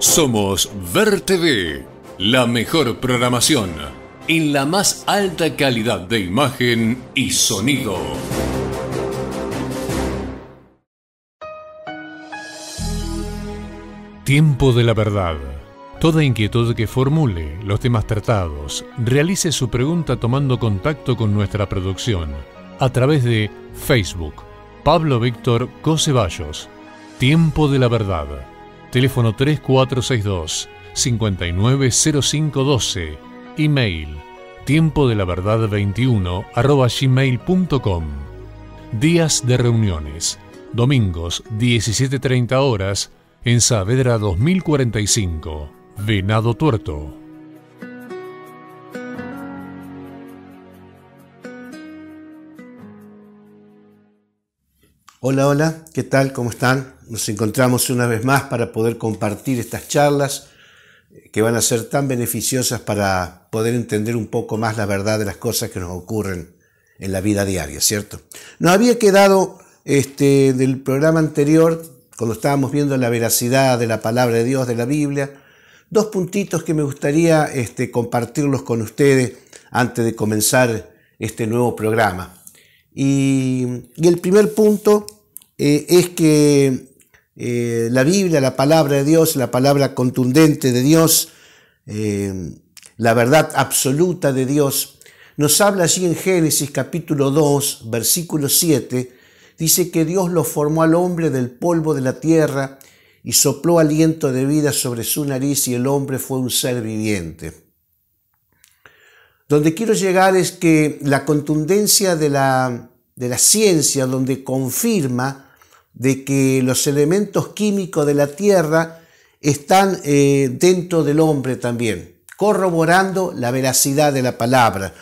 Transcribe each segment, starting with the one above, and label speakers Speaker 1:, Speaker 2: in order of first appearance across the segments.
Speaker 1: Somos VerTV, la mejor programación en la más alta calidad de imagen y sonido. Tiempo de la verdad. Toda inquietud que formule, los temas tratados, realice su pregunta tomando contacto con nuestra producción a través de Facebook. Pablo Víctor Cosevallos. Tiempo de la verdad teléfono 3462 590512, email tiempo de la verdad 21 arroba Días de reuniones, domingos 17.30 horas en Saavedra 2045, Venado Tuerto.
Speaker 2: Hola, hola, ¿qué tal? ¿Cómo están? Nos encontramos una vez más para poder compartir estas charlas eh, que van a ser tan beneficiosas para poder entender un poco más la verdad de las cosas que nos ocurren en la vida diaria, ¿cierto? Nos había quedado este, del programa anterior, cuando estábamos viendo la veracidad de la palabra de Dios, de la Biblia, dos puntitos que me gustaría este, compartirlos con ustedes antes de comenzar este nuevo programa. Y, el primer punto eh, es que eh, la Biblia, la palabra de Dios, la palabra contundente de Dios, eh, la verdad absoluta de Dios, nos habla allí en Génesis capítulo 2, versículo 7, dice que Dios lo formó al hombre del polvo de la tierra y sopló aliento de vida sobre su nariz y el hombre fue un ser viviente. Donde quiero llegar es que la contundencia de la, de la ciencia, donde confirma de que los elementos químicos de la Tierra están eh, dentro del hombre también, corroborando la veracidad de la palabra.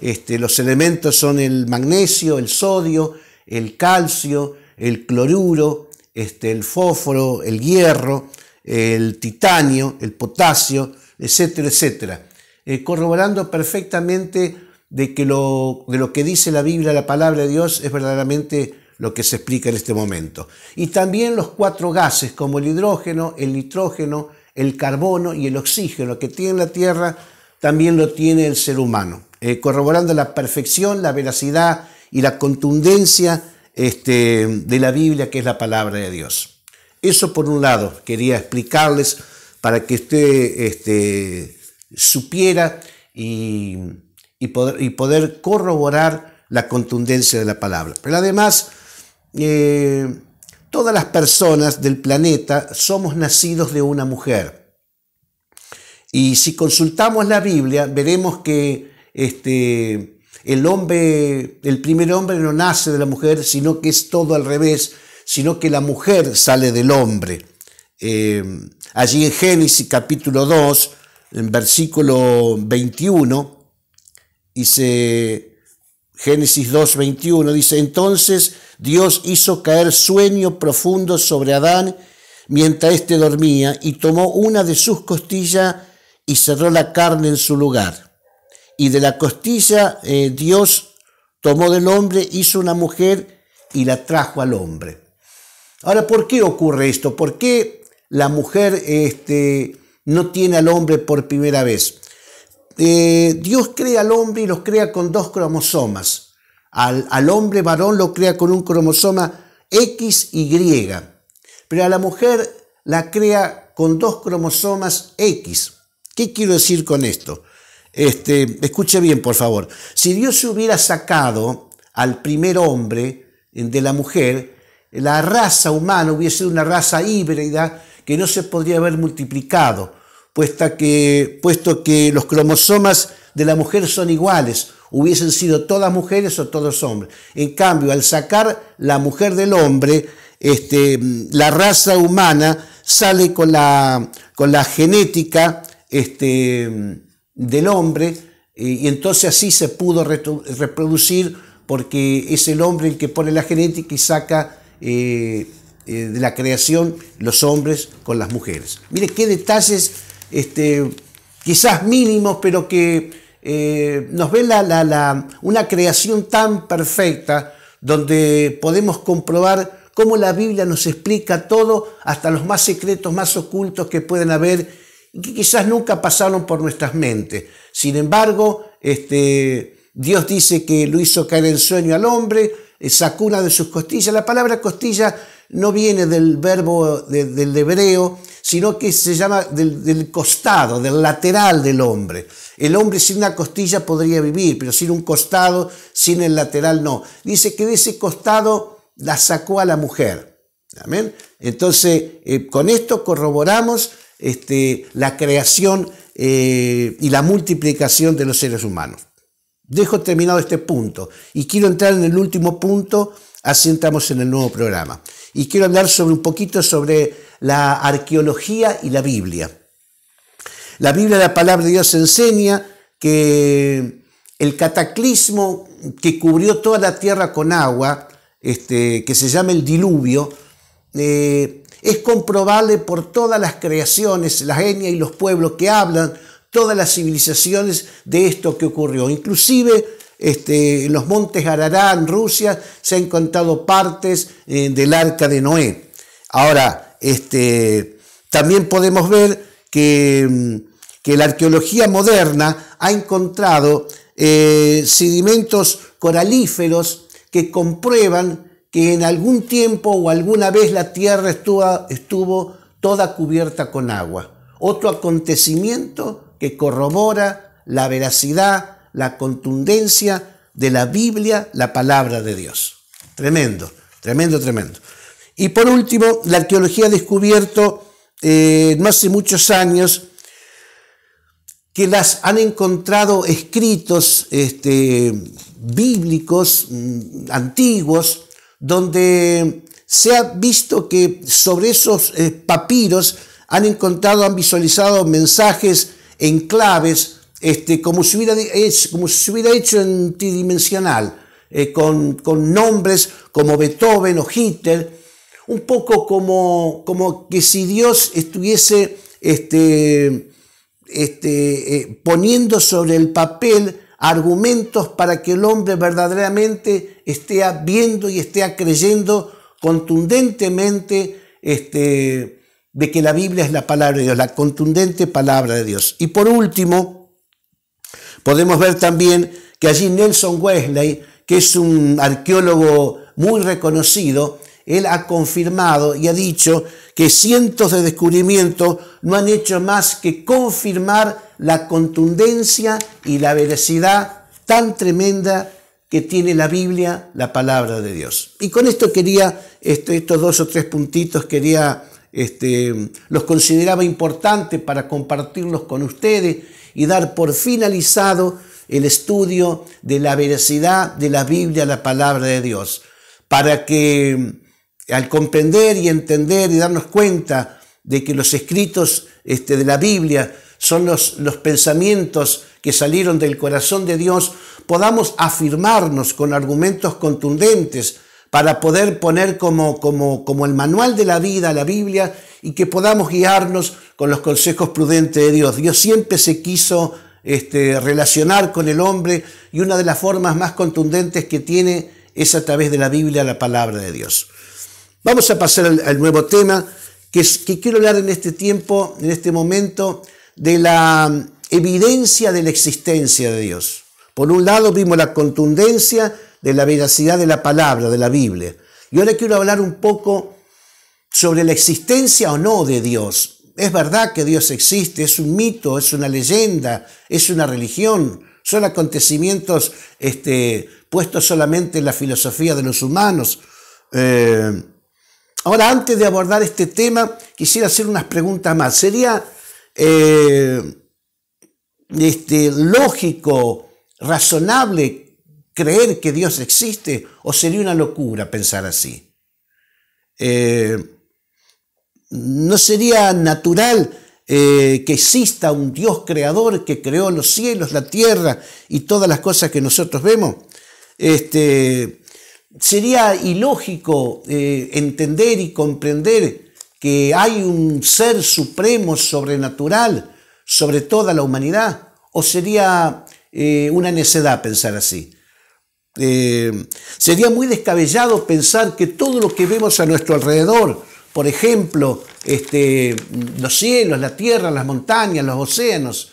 Speaker 2: Este, los elementos son el magnesio, el sodio, el calcio, el cloruro, este, el fósforo, el hierro, el titanio, el potasio, etcétera, etcétera. Eh, corroborando perfectamente de que lo, de lo que dice la Biblia, la palabra de Dios, es verdaderamente lo que se explica en este momento. Y también los cuatro gases como el hidrógeno, el nitrógeno, el carbono y el oxígeno que tiene la Tierra, también lo tiene el ser humano, eh, corroborando la perfección, la veracidad y la contundencia este, de la Biblia, que es la palabra de Dios. Eso por un lado, quería explicarles para que esté. este, supiera y, poder, corroborar la contundencia de la palabra. Pero además, eh, todas las personas del planeta somos nacidos de una mujer. Y si consultamos la Biblia, veremos que este, el hombre, el primer hombre no nace de la mujer, sino que es todo al revés, sino que la mujer sale del hombre. Eh, allí en Génesis capítulo 2, en versículo 21, dice Génesis 2, 21, dice, entonces Dios hizo caer sueño profundo sobre Adán mientras éste dormía y tomó una de sus costillas y cerró la carne en su lugar. Y de la costilla eh, Dios tomó del hombre, hizo una mujer y la trajo al hombre. Ahora, ¿por qué ocurre esto? ¿Por qué la mujer este, no tiene al hombre por primera vez. Eh, Dios crea al hombre y los crea con dos cromosomas. Al, hombre varón lo crea con un cromosoma X Y. pero a la mujer la crea con dos cromosomas X. ¿Qué quiero decir con esto? Este, escuche bien, por favor. Si Dios se hubiera sacado al primer hombre eh, de la mujer, la raza humana hubiese sido una raza híbrida que no se podría haber multiplicado, puesto que, puesto que los cromosomas de la mujer son iguales, hubiesen sido todas mujeres o todos hombres. En cambio, al sacar la mujer del hombre, este, la raza humana sale con la, con la genética este, del hombre eh, y entonces así se pudo reproducir porque es el hombre el que pone la genética y saca eh, eh, de la creación los hombres con las mujeres. Mire qué detalles, este, quizás mínimos, pero que eh, nos ven una creación tan perfecta donde podemos comprobar cómo la Biblia nos explica todo, hasta los más secretos, más ocultos que pueden haber y que quizás nunca pasaron por nuestras mentes. Sin embargo, este, Dios dice que lo hizo caer en sueño al hombre, eh, sacó una de sus costillas. La palabra costilla no viene del verbo del hebreo, sino que se llama del, costado, del lateral del hombre. El hombre sin una costilla podría vivir, pero sin un costado, sin el lateral no. Dice que de ese costado la sacó a la mujer. ¿Amén? Entonces, eh, con esto corroboramos este, la creación eh, y la multiplicación de los seres humanos. Dejo terminado este punto y quiero entrar en el último punto, así entramos en el nuevo programa. Y quiero hablar sobre un poquito sobre la arqueología y la Biblia. La Biblia, la palabra de Dios, enseña que el cataclismo que cubrió toda la tierra con agua, este, que se llama el diluvio, eh, es comprobable por todas las creaciones, las etnias y los pueblos que hablan todas las civilizaciones de esto que ocurrió. Inclusive este, en los montes Arará en Rusia, se han encontrado partes eh, del arca de Noé. Ahora, este, también podemos ver mm, que, la arqueología moderna ha encontrado eh, sedimentos coralíferos que comprueban que en algún tiempo o alguna vez la Tierra estuvo toda cubierta con agua. Otro acontecimiento que corrobora la veracidad, la contundencia de la Biblia, la palabra de Dios. Tremendo, tremendo, tremendo. Y por último, la arqueología ha descubierto eh, no hace muchos años que las han encontrado escritos este, bíblicos mm, antiguos, donde se ha visto que sobre esos eh, papiros han encontrado, han visualizado mensajes en este, como, si hubiera, es, como se hubiera hecho en tridimensional, eh, con, nombres como Beethoven o Hitler, un poco como, como que si Dios estuviese este, este eh, poniendo sobre el papel argumentos para que el hombre verdaderamente esté viendo y esté creyendo contundentemente este, de que la Biblia es la palabra de Dios, la contundente palabra de Dios. Y por último, podemos ver también que allí Nelson Wesley, que es un arqueólogo muy reconocido, él ha confirmado y ha dicho que cientos de descubrimientos no han hecho más que confirmar la contundencia y la veracidad tan tremenda que tiene la Biblia, la palabra de Dios. Y con esto quería, estos dos o tres puntitos quería este, los consideraba importante para compartirlos con ustedes y dar por finalizado el estudio de la veracidad de la Biblia, la palabra de Dios, para que al comprender y entender y darnos cuenta de que los escritos este, de la Biblia son los, los pensamientos que salieron del corazón de Dios, podamos afirmarnos con argumentos contundentes para poder poner como, como, como el manual de la vida, la Biblia, y que podamos guiarnos con los consejos prudentes de Dios. Dios siempre se quiso este, relacionar con el hombre y una de las formas más contundentes que tiene es a través de la Biblia, la palabra de Dios. Vamos a pasar al, nuevo tema, que, es, que quiero hablar en este tiempo, en este momento, de la mm, evidencia de la existencia de Dios. Por un lado vimos la contundencia de la veracidad de la palabra, de la Biblia. Y ahora quiero hablar un poco sobre la existencia o no de Dios. Es verdad que Dios existe, es un mito, es una leyenda, es una religión, son acontecimientos este, puestos solamente en la filosofía de los humanos. Eh, ahora, antes de abordar este tema, quisiera hacer unas preguntas más. ¿Sería eh, este, lógico, razonable creer que Dios existe o sería una locura pensar así. Eh, no sería natural eh, que exista un Dios creador que creó los cielos, la tierra y todas las cosas que nosotros vemos. Este, sería ilógico eh, entender y comprender que hay un ser supremo, sobrenatural, sobre toda la humanidad, o sería una necedad pensar así. Eh, sería muy descabellado pensar que todo lo que vemos a nuestro alrededor, por ejemplo, este, los cielos, la tierra, las montañas, los océanos,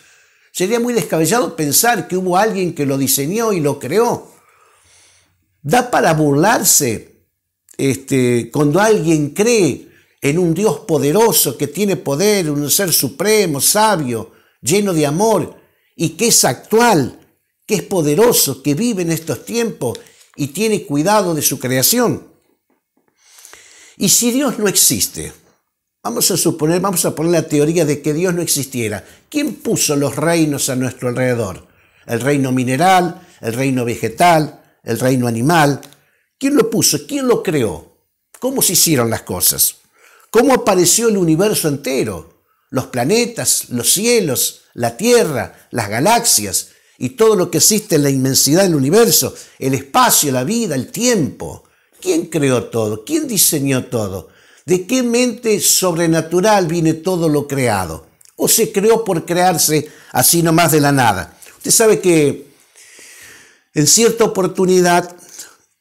Speaker 2: sería muy descabellado pensar que hubo alguien que lo diseñó y lo creó. Da para burlarse este, cuando alguien cree en un Dios poderoso que tiene poder, un ser supremo, sabio, lleno de amor y que es actual que es poderoso, que vive en estos tiempos y tiene cuidado de su creación. Y si Dios no existe, vamos a suponer, vamos a poner la teoría de que Dios no existiera, ¿quién puso los reinos a nuestro alrededor? El reino mineral, el reino vegetal, el reino animal. ¿Quién lo puso? ¿Quién lo creó? ¿Cómo se hicieron las cosas? ¿Cómo apareció el universo entero? Los planetas, los cielos, la Tierra, las galaxias, y todo lo que existe en la inmensidad del universo, el espacio, la vida, el tiempo. ¿Quién creó todo? ¿Quién diseñó todo? ¿De qué mente sobrenatural viene todo lo creado? ¿O se creó por crearse así nomás de la nada? Usted sabe que en cierta oportunidad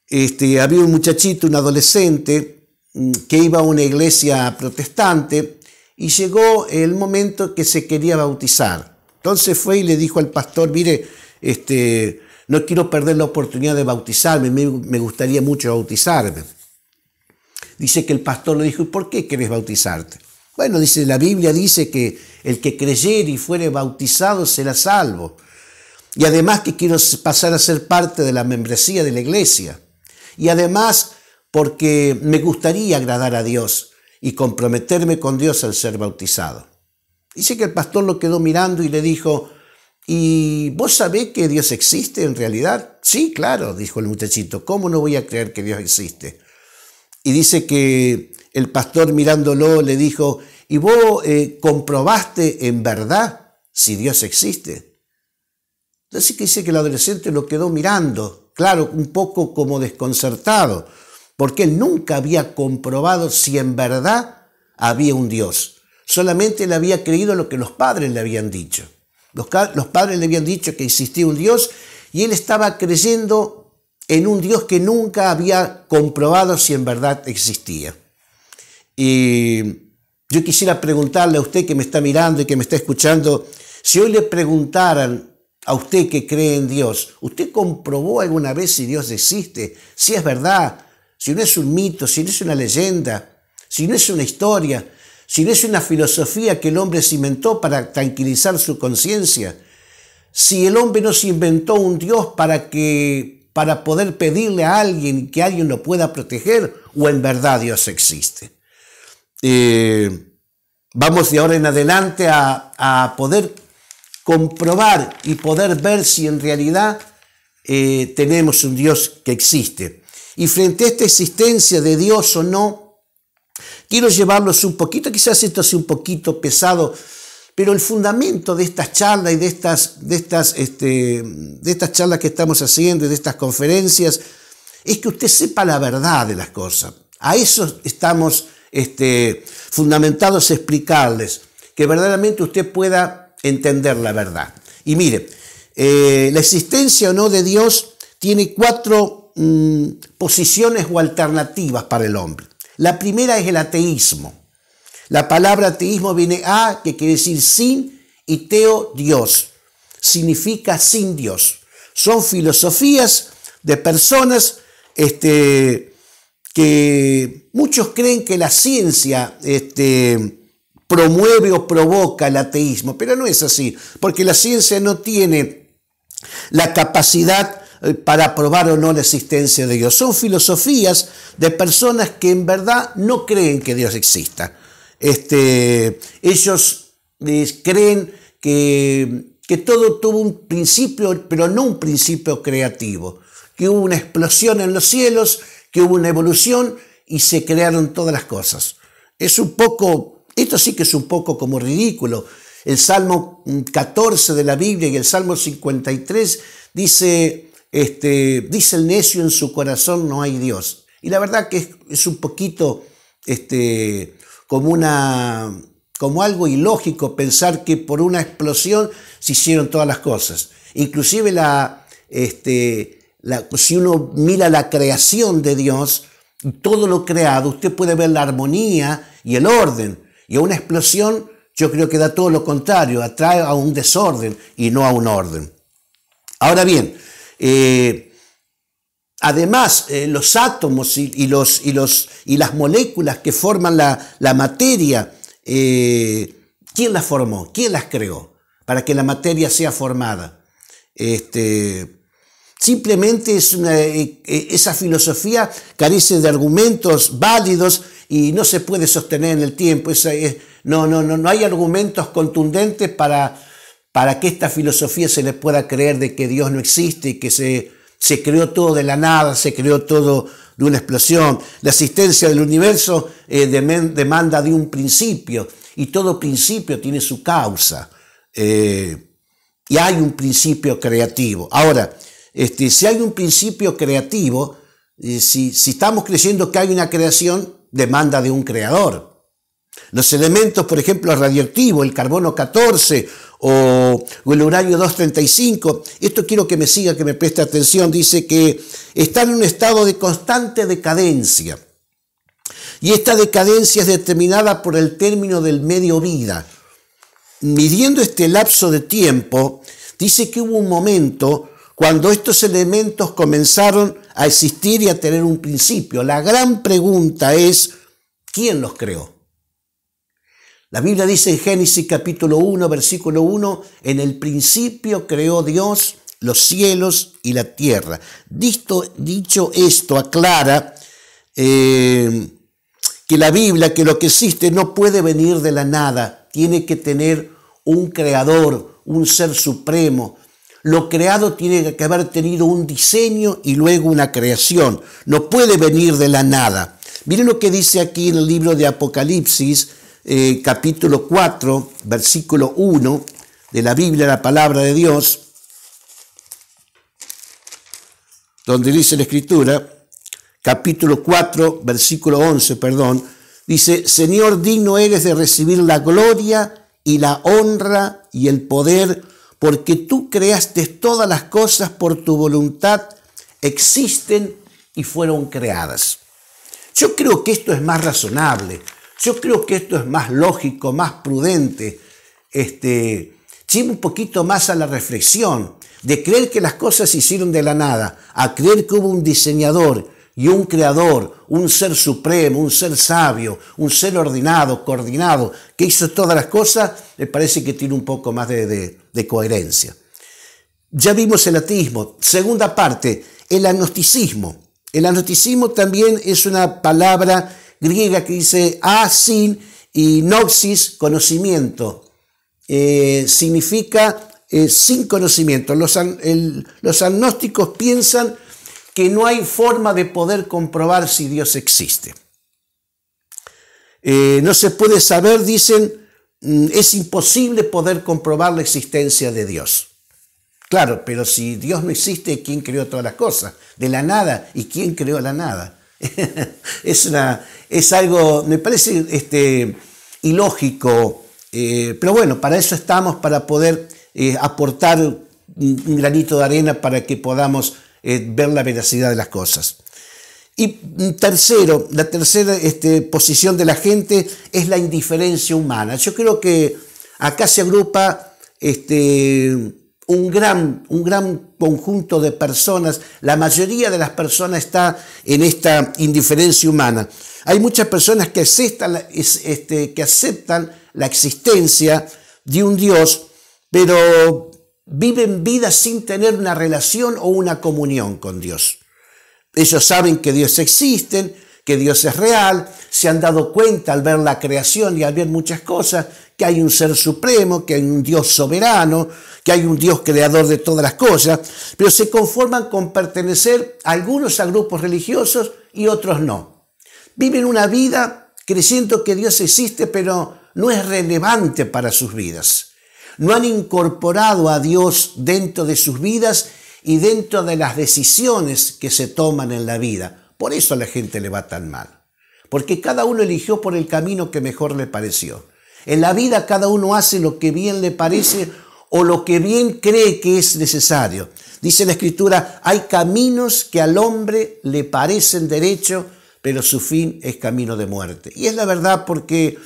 Speaker 2: este, había un muchachito, un adolescente, mm, que iba a una iglesia protestante y llegó el momento que se quería bautizar. Entonces fue y le dijo al pastor, mire, este, no quiero perder la oportunidad de bautizarme, me, gustaría mucho bautizarme. Dice que el pastor le dijo, ¿y por qué querés bautizarte? Bueno, dice, la Biblia dice que el que creyere y fuere bautizado será salvo. Y además que quiero pasar a ser parte de la membresía de la iglesia. Y además porque me gustaría agradar a Dios y comprometerme con Dios al ser bautizado. Dice que el pastor lo quedó mirando y le dijo, ¿y vos sabés que Dios existe en realidad? Sí, claro, dijo el muchachito, ¿cómo no voy a creer que Dios existe? Y dice que el pastor mirándolo le dijo, ¿y vos eh, comprobaste en verdad si Dios existe? Entonces dice que el adolescente lo quedó mirando, claro, un poco como desconcertado, porque él nunca había comprobado si en verdad había un Dios. Solamente él había creído lo que los padres le habían dicho. Los, padres le habían dicho que existía un Dios y él estaba creyendo en un Dios que nunca había comprobado si en verdad existía. Y yo quisiera preguntarle a usted que me está mirando y que me está escuchando, si hoy le preguntaran a usted que cree en Dios, ¿usted comprobó alguna vez si Dios existe? Si es verdad, si no es un mito, si no es una leyenda, si no es una historia, no es una filosofía que el hombre se inventó para tranquilizar su conciencia. Si el hombre no se inventó un Dios para que para poder pedirle a alguien que alguien lo pueda proteger, o en verdad Dios existe. Eh, vamos de ahora en adelante a, poder comprobar y poder ver si en realidad eh, tenemos un Dios que existe. Y frente a esta existencia de Dios o no, Quiero llevarlos un poquito, quizás esto sea un poquito pesado, pero el fundamento de estas charlas y de estas, de estas, este, de estas charlas que estamos haciendo y de estas conferencias es que usted sepa la verdad de las cosas. A eso estamos este, fundamentados a explicarles, que verdaderamente usted pueda entender la verdad. Y mire, eh, la existencia o no de Dios tiene cuatro mm, posiciones o alternativas para el hombre. La primera es el ateísmo. La palabra ateísmo viene a, que quiere decir sin, y teo, Dios. Significa sin Dios. Son filosofías de personas este, que muchos creen que la ciencia este, promueve o provoca el ateísmo, pero no es así, porque la ciencia no tiene la capacidad eh, para probar o no la existencia de Dios. Son filosofías de personas que en verdad no creen que Dios exista. Este, ellos eh, creen que, que todo tuvo un principio, pero no un principio creativo, que hubo una explosión en los cielos, que hubo una evolución y se crearon todas las cosas. Es un poco, esto sí que es un poco como ridículo. El Salmo 14 de la Biblia y el Salmo 53 dice, este, dice el necio en su corazón no hay Dios. Y la verdad que es, un poquito este, como, una, como algo ilógico pensar que por una explosión se hicieron todas las cosas. Inclusive este, la, si uno mira la creación de Dios, todo lo creado, usted puede ver la armonía y el orden. Y a una explosión yo creo que da todo lo contrario, atrae a un desorden y no a un orden. Ahora bien, eh, además, eh, los átomos y, los, y, los, y, las moléculas que forman la, materia, eh, ¿quién las formó? ¿Quién las creó? Para que la materia sea formada. Este, simplemente es esa filosofía carece de argumentos válidos y no se puede sostener en el tiempo. no, no, no hay argumentos contundentes para para que esta filosofía se les pueda creer de que Dios no existe y que se, se creó todo de la nada, se creó todo de una explosión. La existencia del universo eh, demanda de un principio y todo principio tiene su causa. Eh, y hay un principio creativo. Ahora, este, si hay un principio creativo, eh, si, si estamos creyendo que hay una creación, demanda de un creador. Los elementos, por ejemplo, radioactivo, el carbono 14 o, el horario 235. Esto quiero que me siga, que me preste atención. Dice que está en un estado de constante decadencia. Y esta decadencia es determinada por el término del medio vida. Midiendo este lapso de tiempo, dice que hubo un momento cuando estos elementos comenzaron a existir y a tener un principio. La gran pregunta es, ¿quién los creó? La Biblia dice en Génesis capítulo 1, versículo 1, en el principio creó Dios los cielos y la tierra. dicho esto, aclara eh, que la Biblia, que lo que existe no puede venir de la nada, tiene que tener un creador, un ser supremo. Lo creado tiene que haber tenido un diseño y luego una creación. No puede venir de la nada. Miren lo que dice aquí en el libro de Apocalipsis, eh, capítulo 4, versículo 1 de la Biblia, la palabra de Dios, donde dice la Escritura, capítulo 4, versículo 11, perdón, dice, Señor, digno eres de recibir la gloria y la honra y el poder, porque tú creaste todas las cosas por tu voluntad, existen y fueron creadas. Yo creo que esto es más razonable yo creo que esto es más lógico, más prudente, este, lleva un poquito más a la reflexión, de creer que las cosas se hicieron de la nada, a creer que hubo un diseñador y un creador, un ser supremo, un ser sabio, un ser ordenado, coordinado, que hizo todas las cosas, me parece que tiene un poco más de, de coherencia. Ya vimos el ateísmo. Segunda parte, el agnosticismo. El agnosticismo también es una palabra griega que dice asin y noxis, conocimiento. Eh, significa eh, sin conocimiento. Los, agnósticos piensan que no hay forma de poder comprobar si Dios existe. Eh, no se puede saber, dicen, mm, es imposible poder comprobar la existencia de Dios. Claro, pero si Dios no existe, ¿quién creó todas las cosas? De la nada. ¿Y quién creó la nada? es, es algo, me parece este, ilógico, eh, pero bueno, para eso estamos, para poder eh, aportar un granito de arena para que podamos eh, ver la veracidad de las cosas. Y tercero, la tercera este, posición de la gente es la indiferencia humana. Yo creo que acá se agrupa este, un gran, un gran conjunto de personas, la mayoría de las personas está en esta indiferencia humana. Hay muchas personas que aceptan, este, que aceptan la existencia de un Dios, pero viven vidas sin tener una relación o una comunión con Dios. Ellos saben que Dios existe, que Dios es real, se han dado cuenta al ver la creación y al ver muchas cosas, que hay un ser supremo, que hay un Dios soberano, que hay un Dios creador de todas las cosas, pero se conforman con pertenecer algunos a grupos religiosos y otros no. Viven una vida creyendo que Dios existe, pero no es relevante para sus vidas. No han incorporado a Dios dentro de sus vidas y dentro de las decisiones que se toman en la vida por eso a la gente le va tan mal. Porque cada uno eligió por el camino que mejor le pareció. En la vida cada uno hace lo que bien le parece o lo que bien cree que es necesario. Dice la escritura, hay caminos que al hombre le parecen derecho, pero su fin es camino de muerte. Y es la verdad porque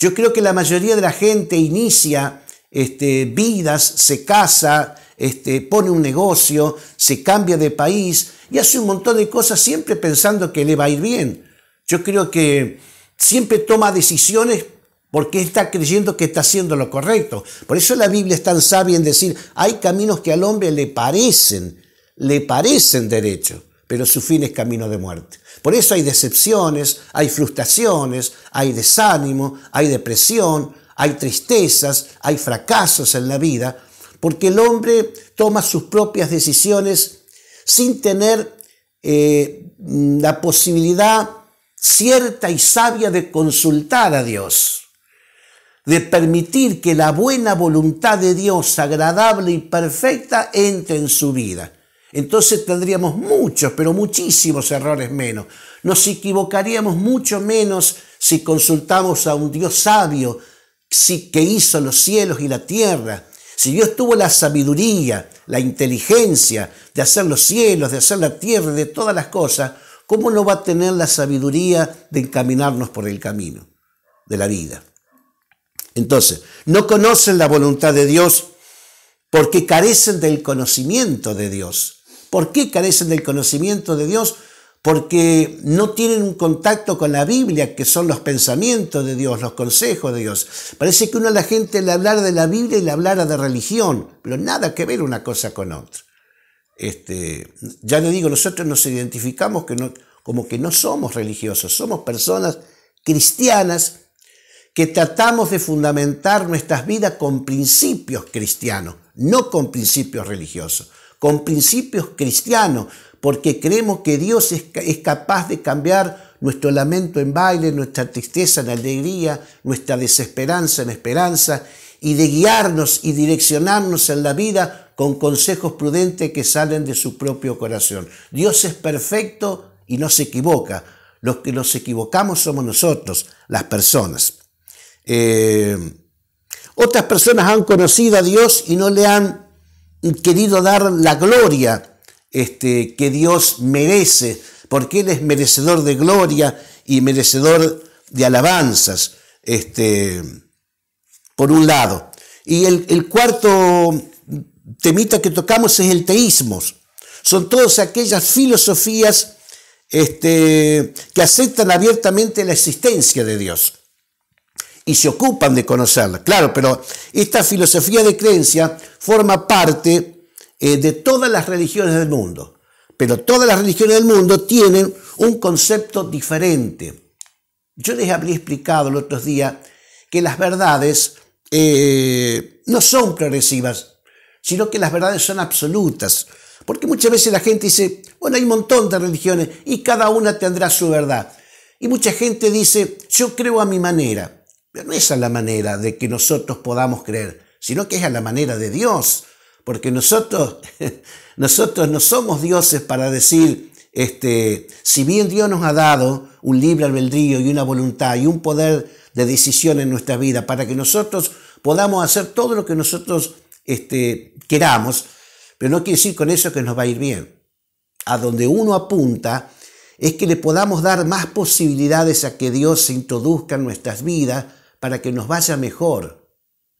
Speaker 2: yo creo que la mayoría de la gente inicia este, vidas, se casa, este, pone un negocio, se cambia de país y hace un montón de cosas siempre pensando que le va a ir bien. Yo creo que siempre toma decisiones porque está creyendo que está haciendo lo correcto. Por eso la Biblia es tan sabia en decir, hay caminos que al hombre le parecen, le parecen derecho, pero su fin es camino de muerte. Por eso hay decepciones, hay frustraciones, hay desánimo, hay depresión, hay tristezas, hay fracasos en la vida, porque el hombre toma sus propias decisiones sin tener eh, mm, la posibilidad cierta y sabia de consultar a Dios, de permitir que la buena voluntad de Dios, agradable y perfecta, entre en su vida. Entonces tendríamos muchos, pero muchísimos errores menos. Nos equivocaríamos mucho menos si consultamos a un Dios sabio, que hizo los cielos y la tierra, si Dios tuvo la sabiduría, la inteligencia de hacer los cielos, de hacer la tierra, de todas las cosas, ¿cómo no va a tener la sabiduría de encaminarnos por el camino de la vida? Entonces, no conocen la voluntad de Dios porque carecen del conocimiento de Dios. ¿Por qué carecen del conocimiento de Dios? porque no tienen un contacto con la Biblia, que son los pensamientos de Dios, los consejos de Dios. Parece que uno a la gente le hablara de la Biblia y le hablara de religión, pero nada que ver una cosa con otra. Este, ya le digo, nosotros nos identificamos como que no somos religiosos, somos personas cristianas que tratamos de fundamentar nuestras vidas con principios cristianos, no con principios religiosos, con principios cristianos, porque creemos que Dios es, capaz de cambiar nuestro lamento en baile, nuestra tristeza en alegría, nuestra desesperanza en esperanza, y de guiarnos y direccionarnos en la vida con consejos prudentes que salen de su propio corazón. Dios es perfecto y no se equivoca. Los que nos equivocamos somos nosotros, las personas. Eh, otras personas han conocido a Dios y no le han querido dar la gloria este, que Dios merece, porque Él es merecedor de gloria y merecedor de alabanzas, este, por un lado. Y el, cuarto temita que tocamos es el teísmo. Son todas aquellas filosofías este, que aceptan abiertamente la existencia de Dios y se ocupan de conocerla. Claro, pero esta filosofía de creencia forma parte eh, de todas las religiones del mundo. Pero todas las religiones del mundo tienen un concepto diferente. Yo les habría explicado el otro día que las verdades eh, no son progresivas, sino que las verdades son absolutas. Porque muchas veces la gente dice, bueno, hay un montón de religiones y cada una tendrá su verdad. Y mucha gente dice, yo creo a mi manera. Pero no es a la manera de que nosotros podamos creer, sino que es a la manera de Dios porque nosotros, nosotros no somos dioses para decir, este, si bien Dios nos ha dado un libre albedrío y una voluntad y un poder de decisión en nuestra vida para que nosotros podamos hacer todo lo que nosotros este, queramos, pero no quiere decir con eso que nos va a ir bien. A donde uno apunta es que le podamos dar más posibilidades a que Dios se introduzca en nuestras vidas para que nos vaya mejor.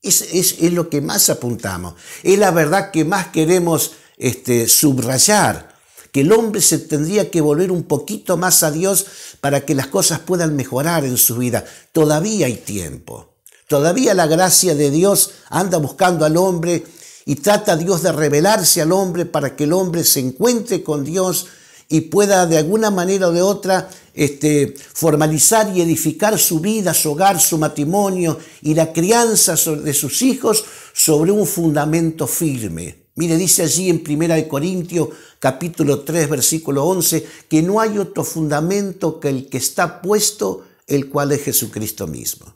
Speaker 2: Es, es, lo que más apuntamos, es la verdad que más queremos este, subrayar, que el hombre se tendría que volver un poquito más a Dios para que las cosas puedan mejorar en su vida. Todavía hay tiempo. Todavía la gracia de Dios anda buscando al hombre y trata Dios de revelarse al hombre para que el hombre se encuentre con Dios y pueda de alguna manera o de otra este, formalizar y edificar su vida, su hogar, su matrimonio y la crianza de sus hijos sobre un fundamento firme. Mire, dice allí en 1 Corintios capítulo 3 versículo 11 que no hay otro fundamento que el que está puesto, el cual es Jesucristo mismo.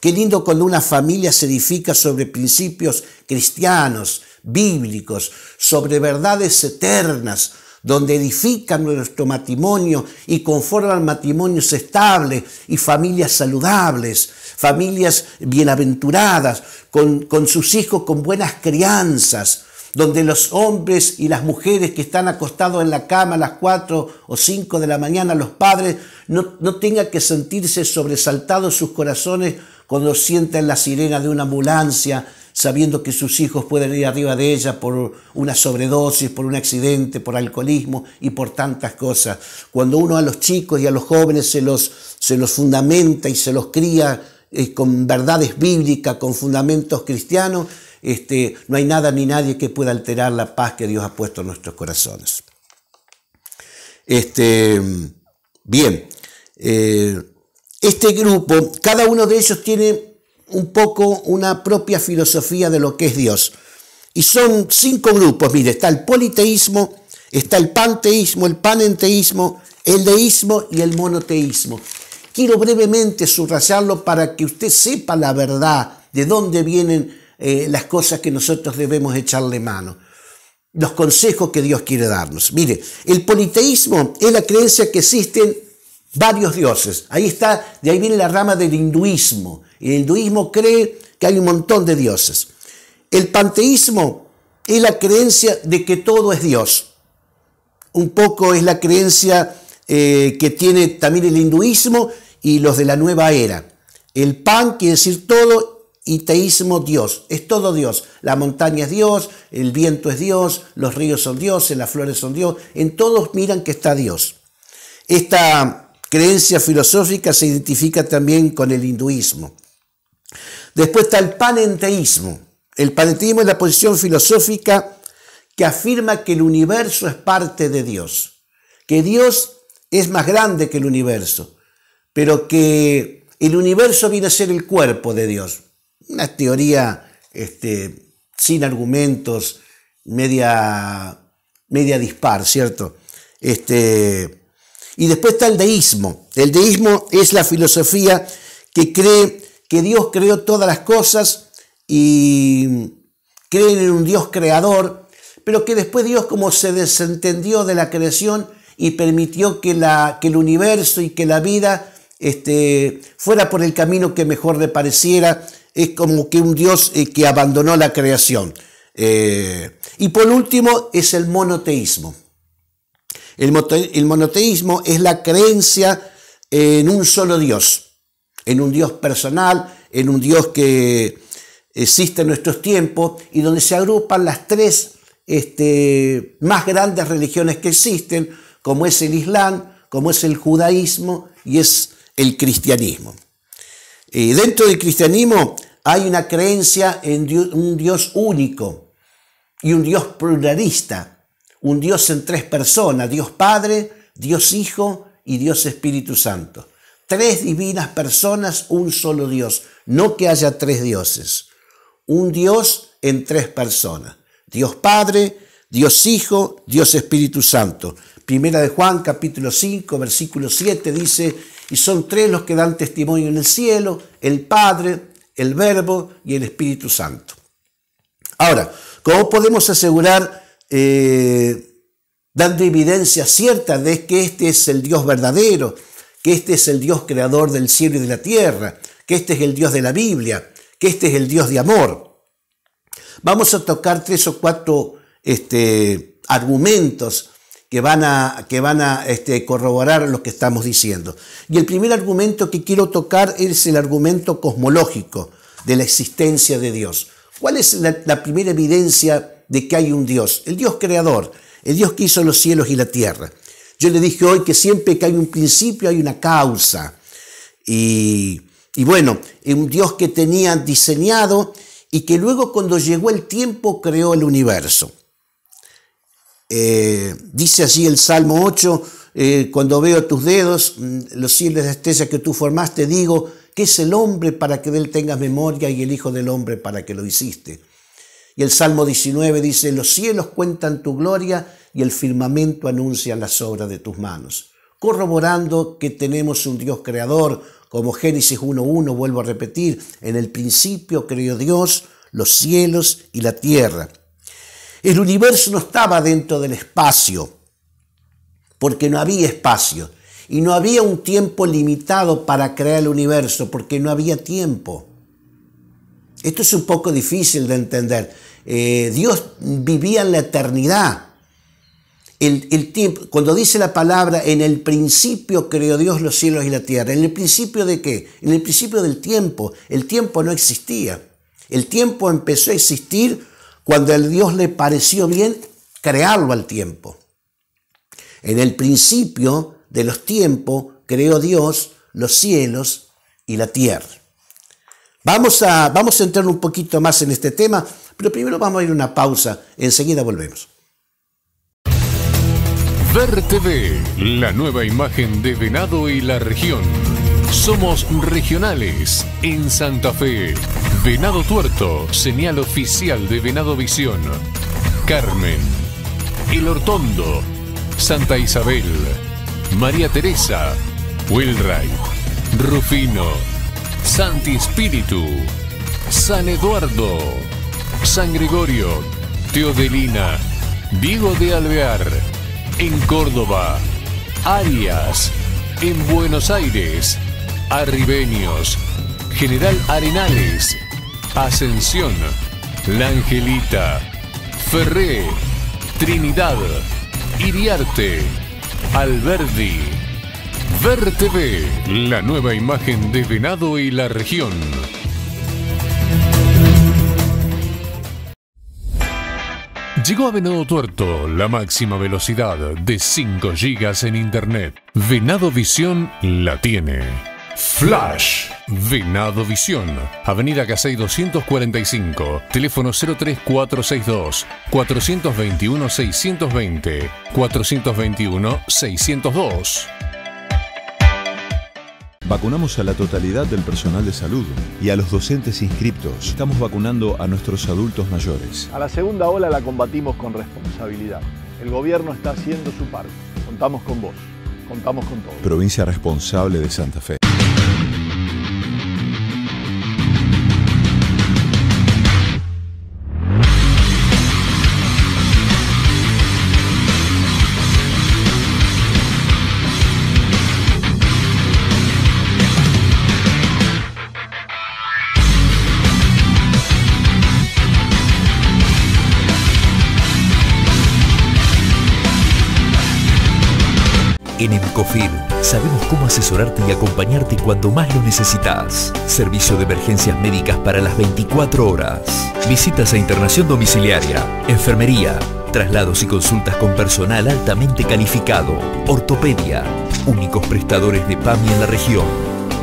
Speaker 2: Qué lindo cuando una familia se edifica sobre principios cristianos, bíblicos, sobre verdades eternas, donde edifican nuestro matrimonio y conforman matrimonios estables y familias saludables, familias bienaventuradas, con, sus hijos con buenas crianzas, donde los hombres y las mujeres que están acostados en la cama a las 4 o 5 de la mañana, los padres, no, no tengan que sentirse sobresaltados sus corazones cuando sienten la sirena de una ambulancia sabiendo que sus hijos pueden ir arriba de ella por una sobredosis, por un accidente, por alcoholismo y por tantas cosas. Cuando uno a los chicos y a los jóvenes se los, se los fundamenta y se los cría eh, con verdades bíblicas, con fundamentos cristianos, este, no hay nada ni nadie que pueda alterar la paz que Dios ha puesto en nuestros corazones. Este, bien, eh, este grupo, cada uno de ellos tiene un poco una propia filosofía de lo que es Dios. Y son cinco grupos, mire, está el politeísmo, está el panteísmo, el panenteísmo, el deísmo y el monoteísmo. Quiero brevemente subrayarlo para que usted sepa la verdad, de dónde vienen eh, las cosas que nosotros debemos echarle mano, los consejos que Dios quiere darnos. Mire, el politeísmo es la creencia que existen varios dioses. Ahí está, de ahí viene la rama del hinduismo. El hinduismo cree que hay un montón de dioses. El panteísmo es la creencia de que todo es Dios. Un poco es la creencia eh, que tiene también el hinduismo y los de la nueva era. El pan quiere decir todo y teísmo Dios. Es todo Dios. La montaña es Dios, el viento es Dios, los ríos son Dios, las flores son Dios. En todos miran que está Dios. Esta creencia filosófica se identifica también con el hinduismo. Después está el panenteísmo. El panenteísmo es la posición filosófica que afirma que el universo es parte de Dios, que Dios es más grande que el universo, pero que el universo viene a ser el cuerpo de Dios. Una teoría este, sin argumentos, media, media dispar, ¿cierto? Este, y después está el deísmo. El deísmo es la filosofía que cree que Dios creó todas las cosas y creen en un Dios creador, pero que después Dios como se desentendió de la creación y permitió que, la, que el universo y que la vida este, fuera por el camino que mejor le pareciera, es como que un Dios eh, que abandonó la creación. Eh, y por último es el monoteísmo. el monoteísmo es la creencia en un solo Dios en un Dios personal, en un Dios que existe en nuestros tiempos y donde se agrupan las tres este, más grandes religiones que existen, como es el Islam, como es el judaísmo y es el cristianismo. Eh, dentro del cristianismo hay una creencia en un Dios único y un Dios pluralista, un Dios en tres personas, Dios Padre, Dios Hijo y Dios Espíritu Santo tres divinas personas, un solo Dios. No que haya tres dioses. Un Dios en tres personas. Dios Padre, Dios Hijo, Dios Espíritu Santo. Primera de Juan capítulo 5, versículo 7 dice, y son tres los que dan testimonio en el cielo, el Padre, el Verbo y el Espíritu Santo. Ahora, ¿cómo podemos asegurar, eh, dando evidencia cierta de que este es el Dios verdadero? que este es el Dios creador del cielo y de la tierra, que este es el Dios de la Biblia, que este es el Dios de amor. Vamos a tocar tres o cuatro este, argumentos que van a, que van a este, corroborar lo que estamos diciendo. Y el primer argumento que quiero tocar es el argumento cosmológico de la existencia de Dios. ¿Cuál es la primera evidencia de que hay un Dios? El Dios creador, el Dios que hizo los cielos y la tierra. Yo le dije hoy que siempre que hay un principio hay una causa. Y, bueno, un Dios que tenía diseñado y que luego cuando llegó el tiempo creó el universo. Eh, dice así el Salmo 8, eh, cuando veo tus dedos, mm, los cielos de estrellas que tú formaste, digo, que es el hombre para que de él tengas memoria y el hijo del hombre para que lo hiciste? Y el Salmo 19 dice, los cielos cuentan tu gloria y el firmamento anuncia las obras de tus manos. Corroborando que tenemos un Dios creador, como Génesis 1.1, vuelvo a repetir, en el principio creó Dios los cielos y la tierra. El universo no estaba dentro del espacio, porque no había espacio. Y no había un tiempo limitado para crear el universo, porque no había tiempo. Esto es un poco difícil de entender. Eh, Dios vivía en la eternidad. El, cuando dice la palabra, en el principio creó Dios los cielos y la tierra. ¿En el principio de qué? En el principio del tiempo. El tiempo no existía. El tiempo empezó a existir cuando a Dios le pareció bien crearlo al tiempo. En el principio de los tiempos creó Dios los cielos y la tierra. Vamos a, vamos a entrar un poquito más en este tema, pero primero vamos a ir a una pausa. Enseguida volvemos. Ver
Speaker 1: TV, la nueva imagen de Venado y la región. Somos regionales en Santa Fe. Venado Tuerto, señal oficial de Venado Visión. Carmen, El Ortondo, Santa Isabel, María Teresa, Wilray, Rufino. Santi Espíritu San Eduardo, San Gregorio, Teodelina, Vigo de Alvear, en Córdoba, Arias, en Buenos Aires, Arribeños, General Arenales, Ascensión, La Angelita, Ferré, Trinidad, Iriarte, Alberdi. Ver TV, la nueva imagen de Venado y la región. Llegó a Venado Tuerto la máxima velocidad de 5 GB en Internet. Venado Visión la tiene. Flash. Venado Visión. Avenida Casey 245. Teléfono 03462 421 620 421 602. Vacunamos a la totalidad del personal de salud y a los docentes inscriptos. Estamos vacunando a nuestros adultos mayores. A la segunda ola la combatimos con responsabilidad. El gobierno está haciendo su parte. Contamos con vos. Contamos con todos. Provincia responsable de Santa Fe. En Emcofir sabemos cómo asesorarte y acompañarte cuando más lo necesitas. Servicio de emergencias médicas para las 24 horas. Visitas a internación domiciliaria, enfermería, traslados y consultas con personal altamente calificado, ortopedia, únicos prestadores de PAMI en la región.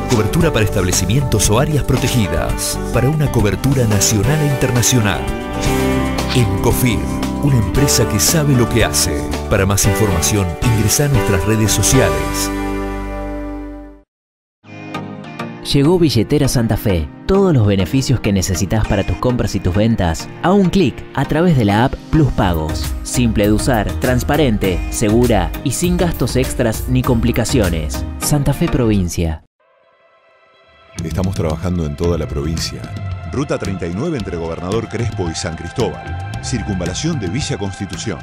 Speaker 1: Cobertura para establecimientos o áreas protegidas. Para una cobertura nacional e internacional. EMCOFIR una empresa que sabe lo que hace. Para más información, ingresa
Speaker 2: a nuestras redes sociales. Llegó Billetera Santa Fe. Todos los beneficios que necesitas para tus compras y tus ventas a un clic a través de la app Plus Pagos. Simple de usar, transparente, segura y sin gastos extras ni complicaciones. Santa Fe Provincia.
Speaker 1: Estamos trabajando en toda la provincia Ruta 39 entre Gobernador Crespo y San Cristóbal. Circunvalación de Villa Constitución.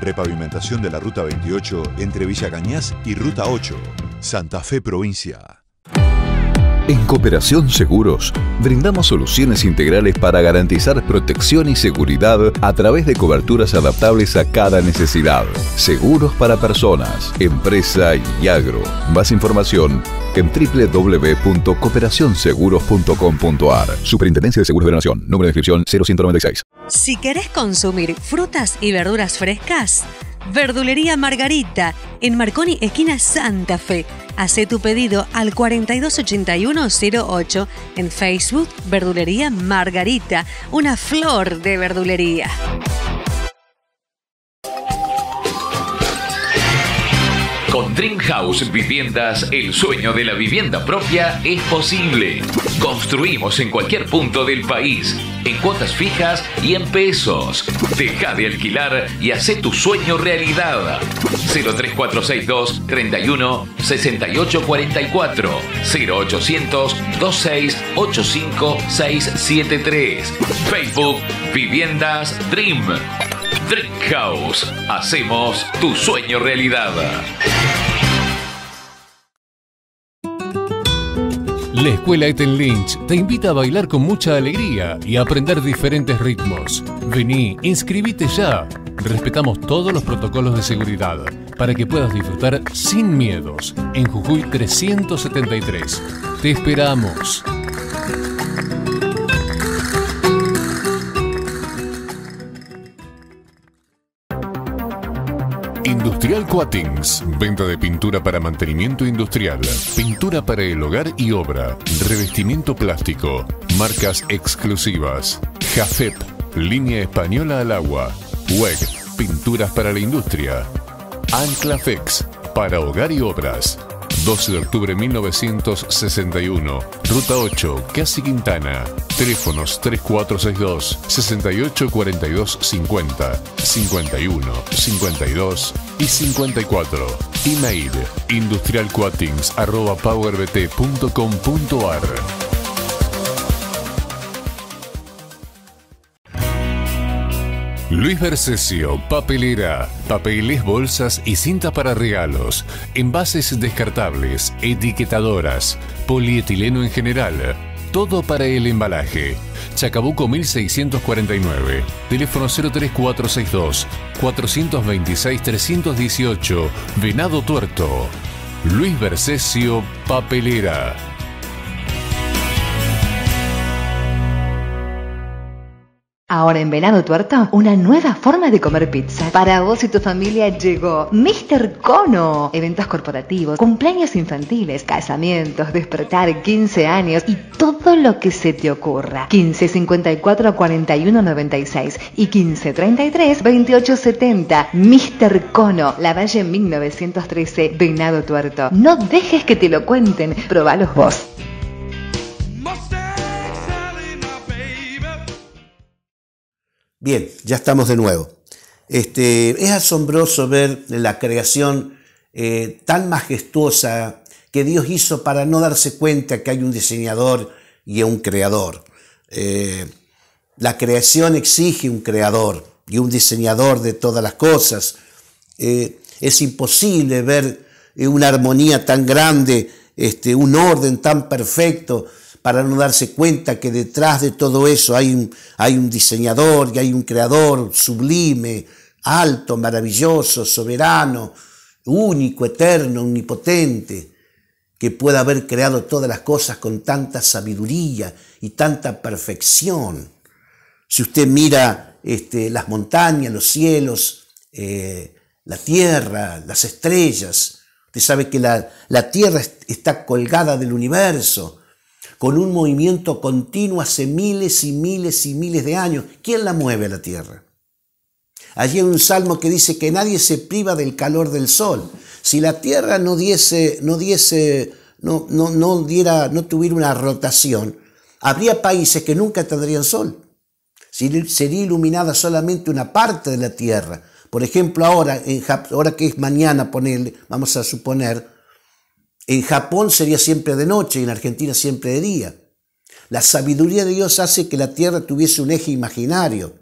Speaker 1: Repavimentación de la Ruta 28 entre Villa Cañas y Ruta 8. Santa Fe Provincia. En Cooperación Seguros, brindamos soluciones integrales para garantizar protección y seguridad a través de coberturas adaptables a cada necesidad. Seguros para personas, empresa y agro. Más información en www.cooperacionseguros.com.ar. Superintendencia de Seguros de la Nación. Número de inscripción 0196.
Speaker 2: Si querés consumir frutas y verduras frescas, Verdulería Margarita, en Marconi, esquina Santa Fe. Hacé tu pedido al 428108 en Facebook Verdulería Margarita, una flor de verdulería.
Speaker 1: Con Dream House Viviendas, el sueño de la vivienda propia es posible. Construimos en cualquier punto del país en cuotas fijas y en pesos. Deja de alquilar y hace tu sueño realidad. 03462 31 6844 0800 2685673 Facebook Viviendas Dream. Dream House. Hacemos tu sueño realidad. La Escuela Eten Lynch te invita a bailar con mucha alegría y a aprender diferentes ritmos. Vení, inscribite ya. Respetamos todos los protocolos de seguridad para que puedas disfrutar sin miedos en Jujuy 373. Te esperamos. Industrial Coatings, venta de pintura para mantenimiento industrial, pintura para el hogar y obra, revestimiento plástico, marcas exclusivas, Jafep, línea española al agua, WEG, pinturas para la industria, Anclafex, para hogar y obras, 12 de octubre 1961, Ruta 8, Casi Quintana. Teléfonos 3462 6842 50 51 52 y 54. Email industrialquatings.powerbt.com.ar Luis Bercesio, papelera, papeles, bolsas y cinta para regalos, envases descartables, etiquetadoras, polietileno en general, todo para el embalaje. Chacabuco 1649, teléfono 03462 426 318, Venado Tuerto. Luis Bercesio, papelera. Ahora en Venado Tuerto, una nueva forma de comer pizza. Para vos y tu familia llegó Mister Cono. Eventos corporativos, cumpleaños infantiles, casamientos, despertar, 15 años y todo lo que se te ocurra. 15 54 41 96 y 15 33 28 70. Mr. Cono, La Valle 1913, Venado Tuerto. No dejes que te lo cuenten, probalos vos.
Speaker 2: Bien, ya estamos de nuevo. Este, es asombroso ver la creación eh, tan majestuosa que Dios hizo para no darse cuenta que hay un diseñador y un creador. Eh, la creación exige un creador y un diseñador de todas las cosas. Eh, es imposible ver una armonía tan grande, este, un orden tan perfecto para no darse cuenta que detrás de todo eso hay un, hay un diseñador y hay un creador sublime, alto, maravilloso, soberano, único, eterno, omnipotente, que pueda haber creado todas las cosas con tanta sabiduría y tanta perfección. Si usted mira este, las montañas, los cielos, eh, la tierra, las estrellas, usted sabe que la, la tierra está colgada del universo con un movimiento continuo hace miles y miles y miles de años. ¿Quién la mueve la Tierra? Allí hay un salmo que dice que nadie se priva del calor del sol. Si la Tierra no diese, no diese, no, no, diera, no tuviera una rotación, habría países que nunca tendrían sol. Sería iluminada solamente una parte de la Tierra. Por ejemplo, ahora, ahora que es mañana, vamos a suponer, en Japón sería siempre de noche y en Argentina siempre de día. La sabiduría de Dios hace que la Tierra tuviese un eje imaginario,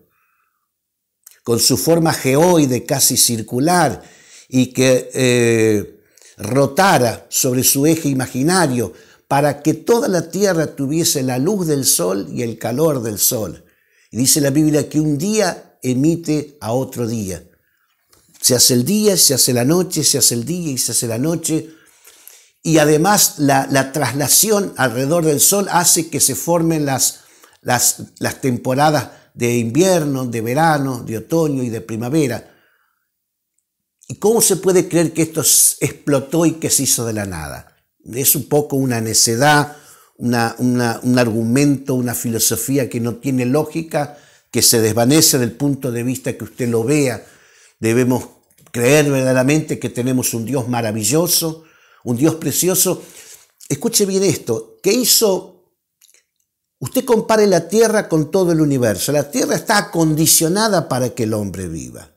Speaker 2: con su forma geoide casi circular y que eh, rotara sobre su eje imaginario para que toda la Tierra tuviese la luz del sol y el calor del sol. Y dice la Biblia que un día emite a otro día. Se hace el día, se hace la noche, se hace el día y se hace la noche y además la, traslación alrededor del Sol hace que se formen las, las, temporadas de invierno, de verano, de otoño y de primavera. ¿Y cómo se puede creer que esto explotó y que se hizo de la nada? Es un poco una necedad, un argumento, una filosofía que no tiene lógica, que se desvanece del punto de vista que usted lo vea. Debemos creer verdaderamente que tenemos un Dios maravilloso, un Dios precioso. Escuche bien esto, ¿qué hizo Usted compare la Tierra con todo el universo. La Tierra está acondicionada para que el hombre viva.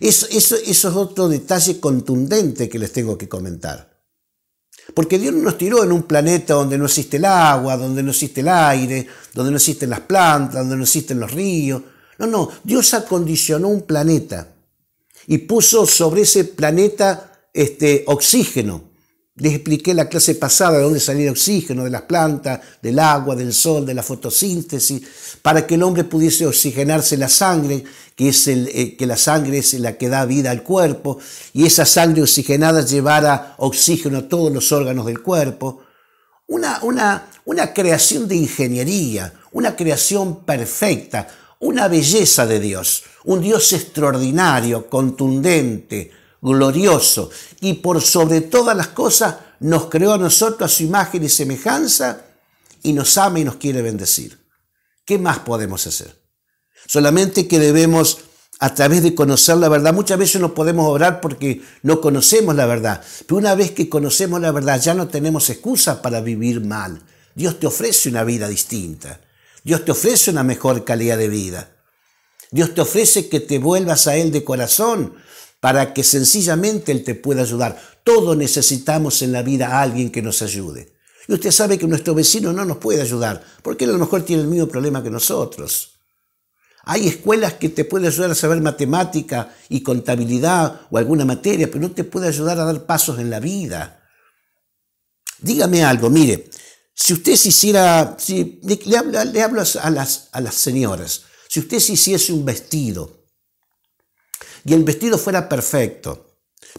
Speaker 2: Eso, es otro detalle contundente que les tengo que comentar. Porque Dios nos tiró en un planeta donde no existe el agua, donde no existe el aire, donde no existen las plantas, donde no existen los ríos. No, no, Dios acondicionó un planeta y puso sobre ese planeta este, oxígeno. Les expliqué la clase pasada de dónde salía el oxígeno, de las plantas, del agua, del sol, de la fotosíntesis, para que el hombre pudiese oxigenarse la sangre, que, es el, eh, que la sangre es la que da vida al cuerpo, y esa sangre oxigenada llevara oxígeno a todos los órganos del cuerpo. Una, una, una creación de ingeniería, una creación perfecta, una belleza de Dios, un Dios extraordinario, contundente, glorioso y por sobre todas las cosas nos creó a nosotros a su imagen y semejanza y nos ama y nos quiere bendecir. ¿Qué más podemos hacer? Solamente que debemos, a través de conocer la verdad, muchas veces no podemos obrar porque no conocemos la verdad, pero una vez que conocemos la verdad ya no tenemos excusa para vivir mal. Dios te ofrece una vida distinta. Dios te ofrece una mejor calidad de vida. Dios te ofrece que te vuelvas a Él de corazón, para que sencillamente Él te pueda ayudar. Todos necesitamos en la vida a alguien que nos ayude. Y usted sabe que nuestro vecino no nos puede ayudar, porque a lo mejor tiene el mismo problema que nosotros. Hay escuelas que te pueden ayudar a saber matemática y contabilidad o alguna materia, pero no te puede ayudar a dar pasos en la vida. Dígame algo, mire, si usted se hiciera, si, le, hablo, a, las, a las señoras, si usted se hiciese un vestido, y el vestido fuera perfecto,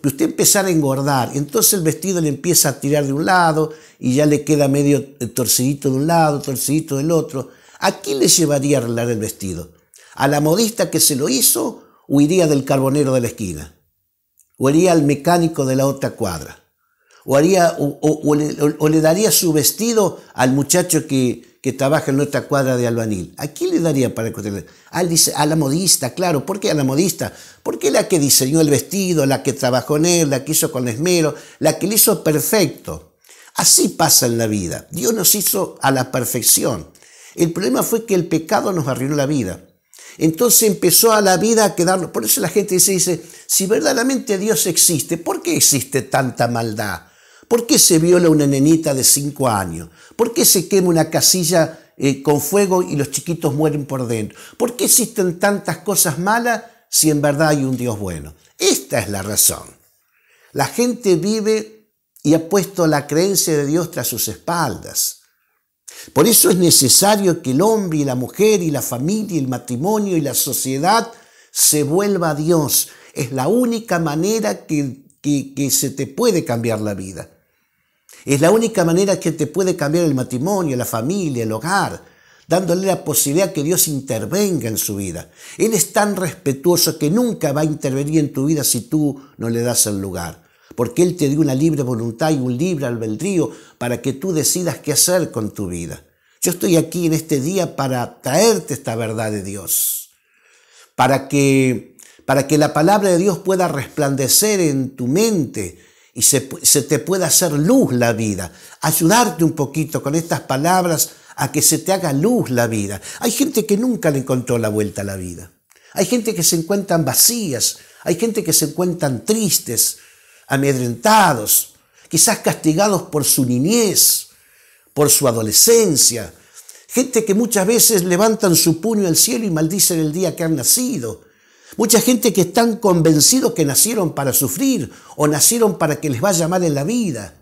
Speaker 2: pero usted empezara a engordar, entonces el vestido le empieza a tirar de un lado y ya le queda medio eh, torcidito de un lado, torcidito del otro, ¿a quién le llevaría a arreglar el vestido? ¿A la modista que se lo hizo o iría del carbonero de la esquina? ¿O iría al mecánico de la otra cuadra? ¿O, haría, o, le, daría su vestido al muchacho que, que trabaja en nuestra cuadra de albanil. ¿A quién le daría para ah, dice A la modista, claro. ¿Por qué a la modista? Porque la que diseñó el vestido, la que trabajó en él, la que hizo con esmero, la que le hizo perfecto. Así pasa en la vida. Dios nos hizo a la perfección. El problema fue que el pecado nos arruinó la vida. Entonces empezó a la vida a quedarnos. Por eso la gente dice, si verdaderamente Dios existe, ¿por qué existe tanta maldad? ¿Por qué se viola una nenita de 5 años? ¿Por qué se quema una casilla eh, con fuego y los chiquitos mueren por dentro? ¿Por qué existen tantas cosas malas si en verdad hay un Dios bueno? Esta es la razón. La gente vive y ha puesto la creencia de Dios tras sus espaldas. Por eso es necesario que el hombre y la mujer y la familia y el matrimonio y la sociedad se vuelva a Dios. Es la única manera que se te puede cambiar la vida. Es la única manera que te puede cambiar el matrimonio, la familia, el hogar, dándole la posibilidad que Dios intervenga en su vida. Él es tan respetuoso que nunca va a intervenir en tu vida si tú no le das el lugar, porque Él te dio una libre voluntad y un libre albedrío para que tú decidas qué hacer con tu vida. Yo estoy aquí en este día para traerte esta verdad de Dios, para que, para que la palabra de Dios pueda resplandecer en tu mente, y se, te pueda hacer luz la vida. Ayudarte un poquito con estas palabras a que se te haga luz la vida. Hay gente que nunca le encontró la vuelta a la vida. Hay gente que se encuentran vacías, hay gente que se encuentran tristes, amedrentados, quizás castigados por su niñez, por su adolescencia. Gente que muchas veces levantan su puño al cielo y maldicen el día que han nacido. Mucha gente que están convencidos que nacieron para sufrir o nacieron para que les vaya mal en la vida.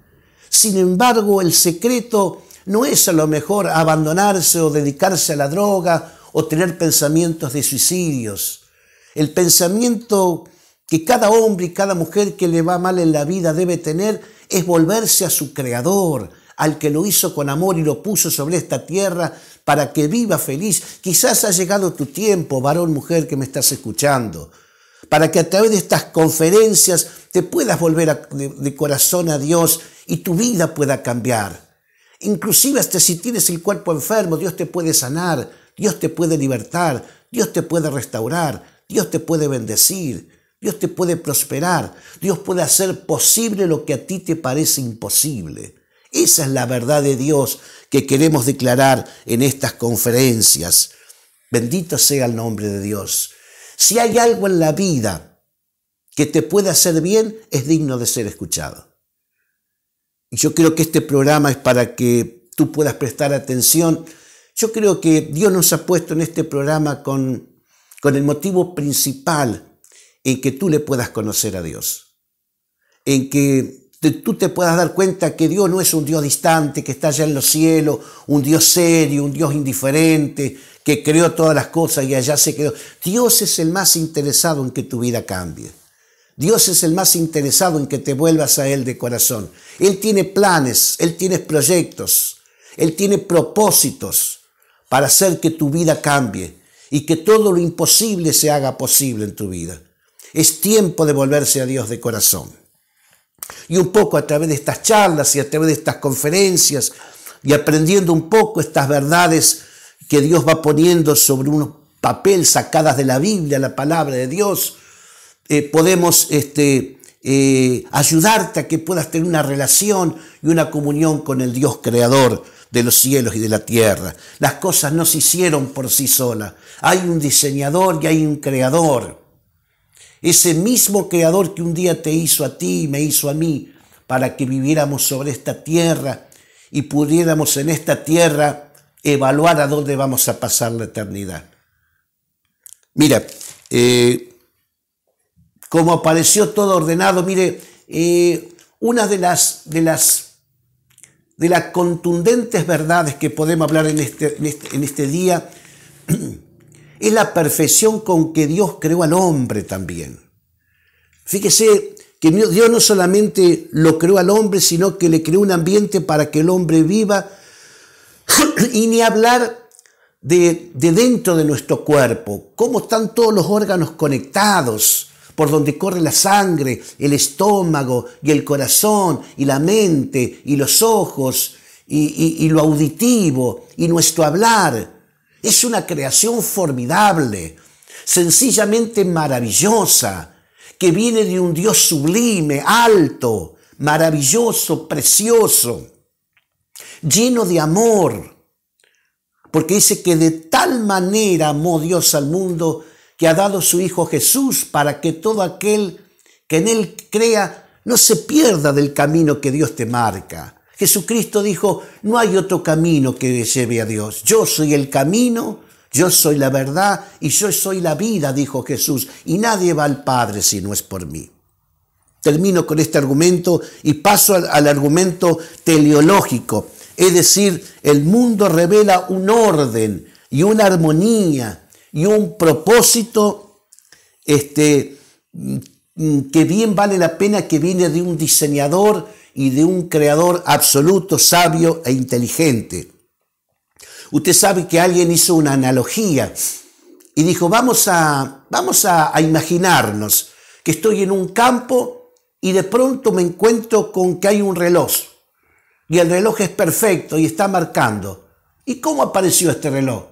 Speaker 2: Sin embargo, el secreto no es a lo mejor abandonarse o dedicarse a la droga o tener pensamientos de suicidios. El pensamiento que cada hombre y cada mujer que le va mal en la vida debe tener es volverse a su creador, al que lo hizo con amor y lo puso sobre esta tierra para que viva feliz. Quizás ha llegado tu tiempo, varón, mujer, que me estás escuchando, para que a través de estas conferencias te puedas volver de, de, corazón a Dios y tu vida pueda cambiar. Inclusive hasta si tienes el cuerpo enfermo, Dios te puede sanar, Dios te puede libertar, Dios te puede restaurar, Dios te puede bendecir, Dios te puede prosperar, Dios puede hacer posible lo que a ti te parece imposible. Esa es la verdad de Dios que queremos declarar en estas conferencias. Bendito sea el nombre de Dios. Si hay algo en la vida que te pueda hacer bien, es digno de ser escuchado. Y yo creo que este programa es para que tú puedas prestar atención. Yo creo que Dios nos ha puesto en este programa con, con el motivo principal en que tú le puedas conocer a Dios, en que tú te puedas dar cuenta que Dios no es un Dios distante, que está allá en los cielos, un Dios serio, un Dios indiferente, que creó todas las cosas y allá se quedó. Dios es el más interesado en que tu vida cambie. Dios es el más interesado en que te vuelvas a Él de corazón. Él tiene planes, Él tiene proyectos, Él tiene propósitos para hacer que tu vida cambie y que todo lo imposible se haga posible en tu vida. Es tiempo de volverse a Dios de corazón. Y un poco a través de estas charlas y a través de estas conferencias y aprendiendo un poco estas verdades que Dios va poniendo sobre unos papel sacadas de la Biblia, la palabra de Dios, eh, podemos este, eh, ayudarte a que puedas tener una relación y una comunión con el Dios creador de los cielos y de la tierra. Las cosas no se hicieron por sí solas. Hay un diseñador y hay un creador. Ese mismo creador que un día te hizo a ti y me hizo a mí para que viviéramos sobre esta tierra y pudiéramos en esta tierra evaluar a dónde vamos a pasar la eternidad. Mira, eh, como apareció todo ordenado, mire, eh, una de las, de las de las contundentes verdades que podemos hablar en este, en este, en este día es la perfección con que Dios creó al hombre también. Fíjese que Dios no solamente lo creó al hombre, sino que le creó un ambiente para que el hombre viva, y ni hablar de, dentro de nuestro cuerpo, cómo están todos los órganos conectados, por donde corre la sangre, el estómago y el corazón y la mente y los ojos y, lo auditivo y nuestro hablar es una creación formidable, sencillamente maravillosa, que viene de un Dios sublime, alto, maravilloso, precioso, lleno de amor. Porque dice que de tal manera amó Dios al mundo que ha dado su Hijo Jesús para que todo aquel que en Él crea no se pierda del camino que Dios te marca, Jesucristo dijo, no hay otro camino que lleve a Dios. Yo soy el camino, yo soy la verdad y yo soy la vida, dijo Jesús, y nadie va al Padre si no es por mí. Termino con este argumento y paso al, argumento teleológico, es decir, el mundo revela un orden y una armonía y un propósito este, mm, mm, que bien vale la pena que viene de un diseñador y de un creador absoluto, sabio e inteligente. Usted sabe que alguien hizo una analogía y dijo, vamos a, vamos a, imaginarnos que estoy en un campo y de pronto me encuentro con que hay un reloj y el reloj es perfecto y está marcando. ¿Y cómo apareció este reloj?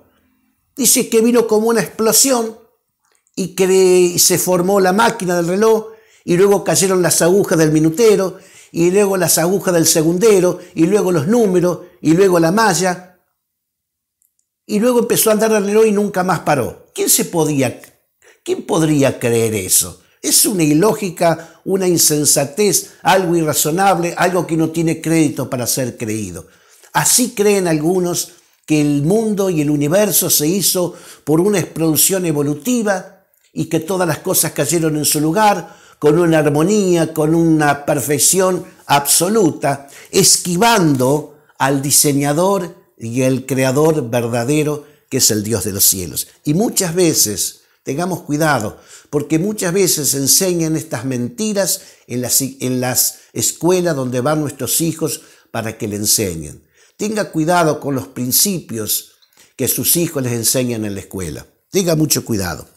Speaker 2: Dice que vino como una explosión y que se formó la máquina del reloj y luego cayeron las agujas del minutero y luego las agujas del segundero, y luego los números, y luego la malla. Y luego empezó a andar el reloj y nunca más paró. ¿Quién se podía, quién podría creer eso? Es una ilógica, una insensatez, algo irrazonable, algo que no tiene crédito para ser creído. Así creen algunos que el mundo y el universo se hizo por una explosión evolutiva y que todas las cosas cayeron en su lugar con una armonía, con una perfección absoluta, esquivando al diseñador y el creador verdadero que es el Dios de los cielos. Y muchas veces, tengamos cuidado, porque muchas veces enseñan estas mentiras en las, en las escuelas donde van nuestros hijos para que le enseñen. Tenga cuidado con los principios que sus hijos les enseñan en la escuela. Tenga mucho cuidado.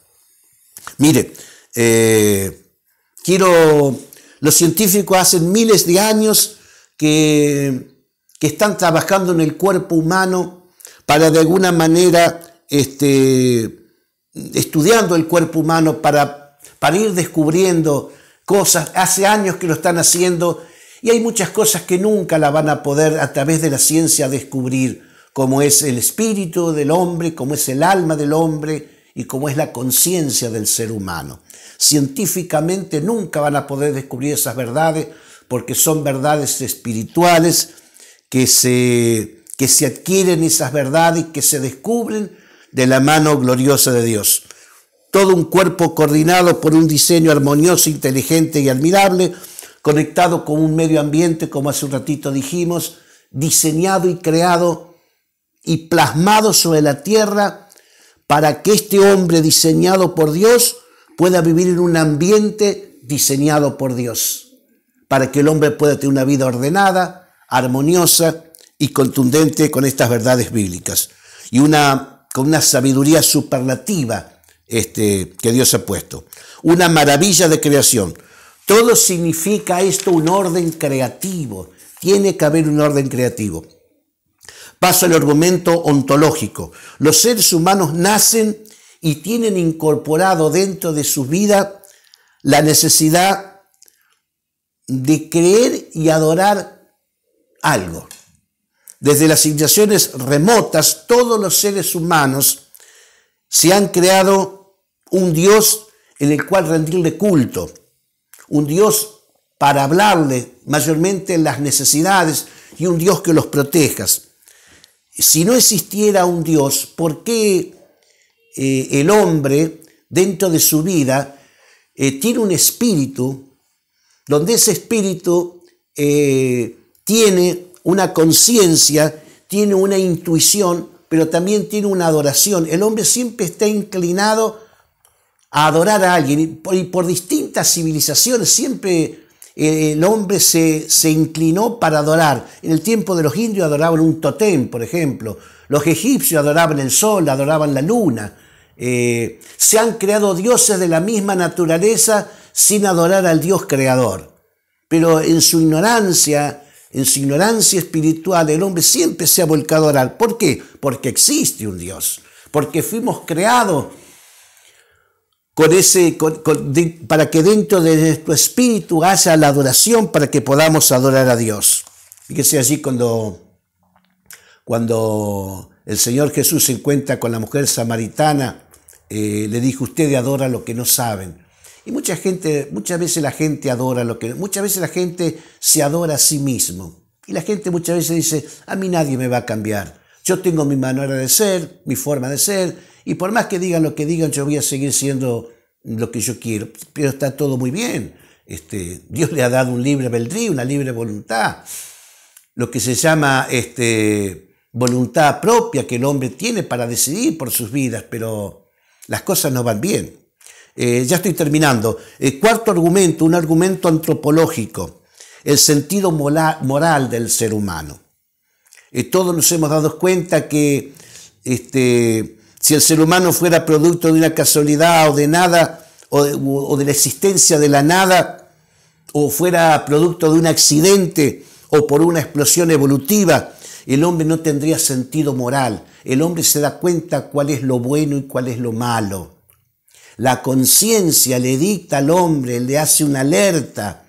Speaker 2: Mire, eh, Quiero, los científicos hacen miles de años que, están trabajando en el cuerpo humano para de alguna manera, este, estudiando el cuerpo humano para, para ir descubriendo cosas. Hace años que lo están haciendo y hay muchas cosas que nunca la van a poder a través de la ciencia descubrir, como es el espíritu del hombre, como es el alma del hombre y como es la conciencia del ser humano científicamente nunca van a poder descubrir esas verdades porque son verdades espirituales que se, que se adquieren esas verdades, que se descubren de la mano gloriosa de Dios. Todo un cuerpo coordinado por un diseño armonioso, inteligente y admirable, conectado con un medio ambiente, como hace un ratito dijimos, diseñado y creado y plasmado sobre la tierra para que este hombre diseñado por Dios pueda vivir en un ambiente diseñado por Dios, para que el hombre pueda tener una vida ordenada, armoniosa y contundente con estas verdades bíblicas, y una, con una sabiduría superlativa este, que Dios ha puesto. Una maravilla de creación. Todo significa esto un orden creativo. Tiene que haber un orden creativo. Paso al argumento ontológico. Los seres humanos nacen y tienen incorporado dentro de su vida la necesidad de creer y adorar algo. Desde las situaciones remotas, todos los seres humanos se han creado un Dios en el cual rendirle culto, un Dios para hablarle mayormente las necesidades y un Dios que los proteja. Si no existiera un Dios, ¿por qué eh, el hombre dentro de su vida eh, tiene un espíritu, donde ese espíritu eh, tiene una conciencia, tiene una intuición, pero también tiene una adoración. El hombre siempre está inclinado a adorar a alguien y por, distintas civilizaciones siempre el hombre se, se, inclinó para adorar. En el tiempo de los indios adoraban un totem, por ejemplo. Los egipcios adoraban el sol, adoraban la luna. Eh, se han creado dioses de la misma naturaleza sin adorar al Dios creador. Pero en su ignorancia, en su ignorancia espiritual, el hombre siempre se ha volcado a orar. ¿Por qué? Porque existe un Dios. Porque fuimos creados con ese, para que dentro de nuestro espíritu haya la adoración para que podamos adorar a Dios. Fíjese allí cuando, cuando el Señor Jesús se encuentra con la mujer samaritana eh, le dijo, usted adora lo que no saben. Y mucha gente, muchas veces la gente adora lo que, muchas veces la gente se adora a sí mismo. Y la gente muchas veces dice, a mí nadie me va a cambiar. Yo tengo mi manera de ser, mi forma de ser, y por más que digan lo que digan, yo voy a seguir siendo lo que yo quiero. Pero está todo muy bien. Este, Dios le ha dado un libre albedrío, una libre voluntad. Lo que se llama este, voluntad propia que el hombre tiene para decidir por sus vidas, pero las cosas no van bien. Eh, ya estoy terminando. El eh, cuarto argumento, un argumento antropológico, el sentido moral del ser humano. Eh, todos nos hemos dado cuenta que este, si el ser humano fuera producto de una casualidad o de nada, o o de la existencia de la nada, o fuera producto de un accidente o por una explosión evolutiva, el hombre no tendría sentido moral, el hombre se da cuenta cuál es lo bueno y cuál es lo malo. La conciencia le dicta al hombre, le hace una alerta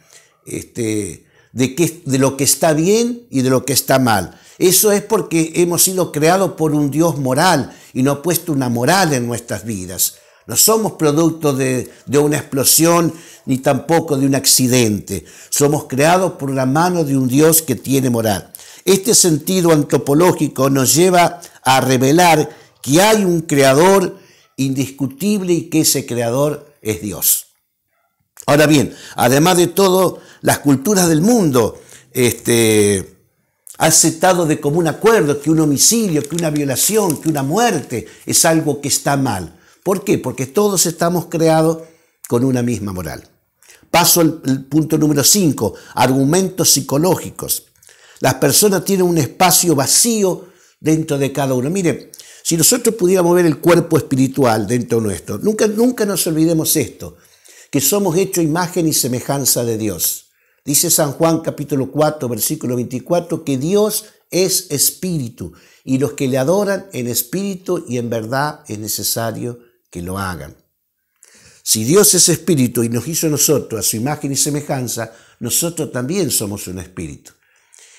Speaker 2: este, de, de lo que está bien y de lo que está mal. Eso es porque hemos sido creados por un Dios moral y no ha puesto una moral en nuestras vidas. No somos producto de, una explosión ni tampoco de un accidente. Somos creados por la mano de un Dios que tiene moral. Este sentido antropológico nos lleva a revelar que hay un creador indiscutible y que ese creador es Dios. Ahora bien, además de todo, las culturas del mundo este, aceptado de común acuerdo que un homicidio, que una violación, que una muerte es algo que está mal. ¿Por qué? Porque todos estamos creados con una misma moral. Paso al punto número 5, argumentos psicológicos. Las personas tienen un espacio vacío dentro de cada uno. Mire, si nosotros pudiéramos ver el cuerpo espiritual dentro nuestro, nunca, nunca nos olvidemos esto, que somos hechos imagen y semejanza de Dios. Dice San Juan capítulo 4, versículo 24, que Dios es espíritu y los que le adoran en espíritu y en verdad es necesario que lo hagan. Si Dios es espíritu y nos hizo nosotros a su imagen y semejanza, nosotros también somos un espíritu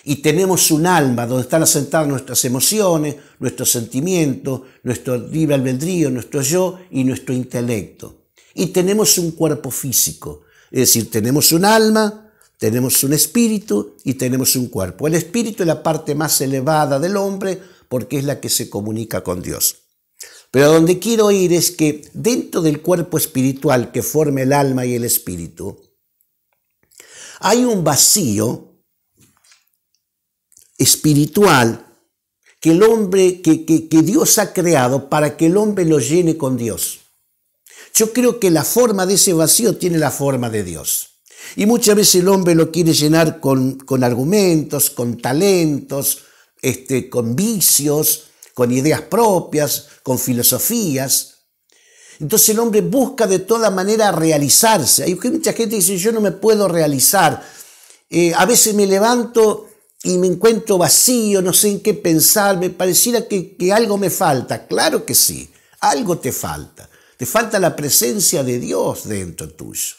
Speaker 2: y tenemos un alma donde están asentadas nuestras emociones, nuestros sentimientos, nuestro libre albedrío, nuestro yo y nuestro intelecto. Y tenemos un cuerpo físico, es decir, tenemos un alma, tenemos un espíritu y tenemos un cuerpo. El espíritu es la parte más elevada del hombre porque es la que se comunica con Dios. Pero donde quiero ir es que dentro del cuerpo espiritual que forma el alma y el espíritu, hay un vacío espiritual que el hombre, que, que, que Dios ha creado para que el hombre lo llene con Dios. Yo creo que la forma de ese vacío tiene la forma de Dios. Y muchas veces el hombre lo quiere llenar con, con argumentos, con talentos, este, con vicios, con ideas propias, con filosofías. Entonces el hombre busca de toda manera realizarse. Hay mucha gente que dice, yo no me puedo realizar. Eh, a veces me levanto y me encuentro vacío, no sé en qué pensar, me pareciera que, algo me falta. Claro que sí, algo te falta. Te falta la presencia de Dios dentro tuyo.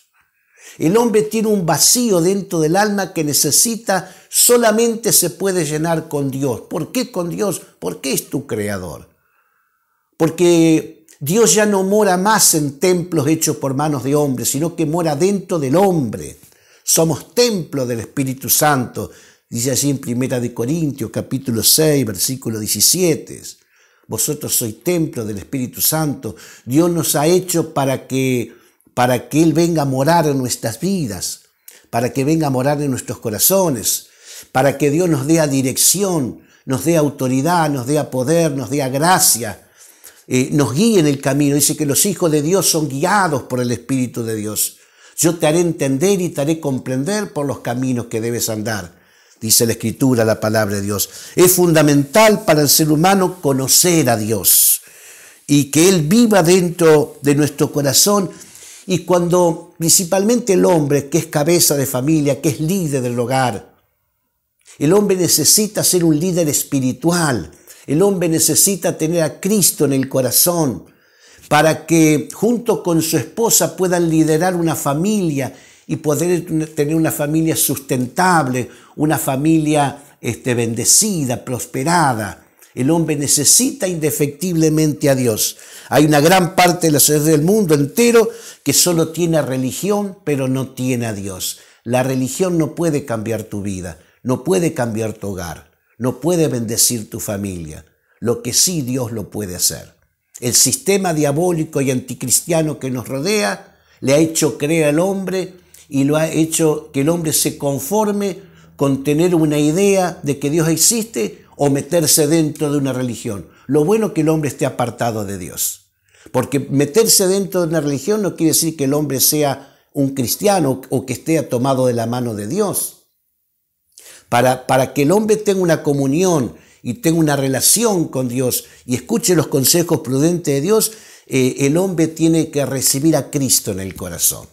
Speaker 2: El hombre tiene un vacío dentro del alma que necesita, solamente se puede llenar con Dios. ¿Por qué con Dios? ¿Por qué es tu creador. Porque Dios ya no mora más en templos hechos por manos de hombres, sino que mora dentro del hombre. Somos templo del Espíritu Santo, Dice así en Primera de Corintios, capítulo 6, versículo 17. Vosotros sois templo del Espíritu Santo. Dios nos ha hecho para que, para que Él venga a morar en nuestras vidas, para que venga a morar en nuestros corazones, para que Dios nos dé dirección, nos dé autoridad, nos dé poder, nos dé gracia, eh, nos guíe en el camino. Dice que los hijos de Dios son guiados por el Espíritu de Dios. Yo te haré entender y te haré comprender por los caminos que debes andar dice la Escritura, la palabra de Dios. Es fundamental para el ser humano conocer a Dios y que Él viva dentro de nuestro corazón. Y cuando principalmente el hombre, que es cabeza de familia, que es líder del hogar, el hombre necesita ser un líder espiritual, el hombre necesita tener a Cristo en el corazón para que junto con su esposa puedan liderar una familia y poder tener una familia sustentable, una familia este, bendecida, prosperada. El hombre necesita indefectiblemente a Dios. Hay una gran parte de la sociedad del mundo entero que solo tiene religión, pero no tiene a Dios. La religión no puede cambiar tu vida, no puede cambiar tu hogar, no puede bendecir tu familia. Lo que sí Dios lo puede hacer. El sistema diabólico y anticristiano que nos rodea le ha hecho creer al hombre y lo ha hecho que el hombre se conforme con tener una idea de que Dios existe o meterse dentro de una religión. Lo bueno es que el hombre esté apartado de Dios. Porque meterse dentro de una religión no quiere decir que el hombre sea un cristiano o que esté tomado de la mano de Dios. Para, que el hombre tenga una comunión y tenga una relación con Dios y escuche los consejos prudentes de Dios, eh, el hombre tiene que recibir a Cristo en el corazón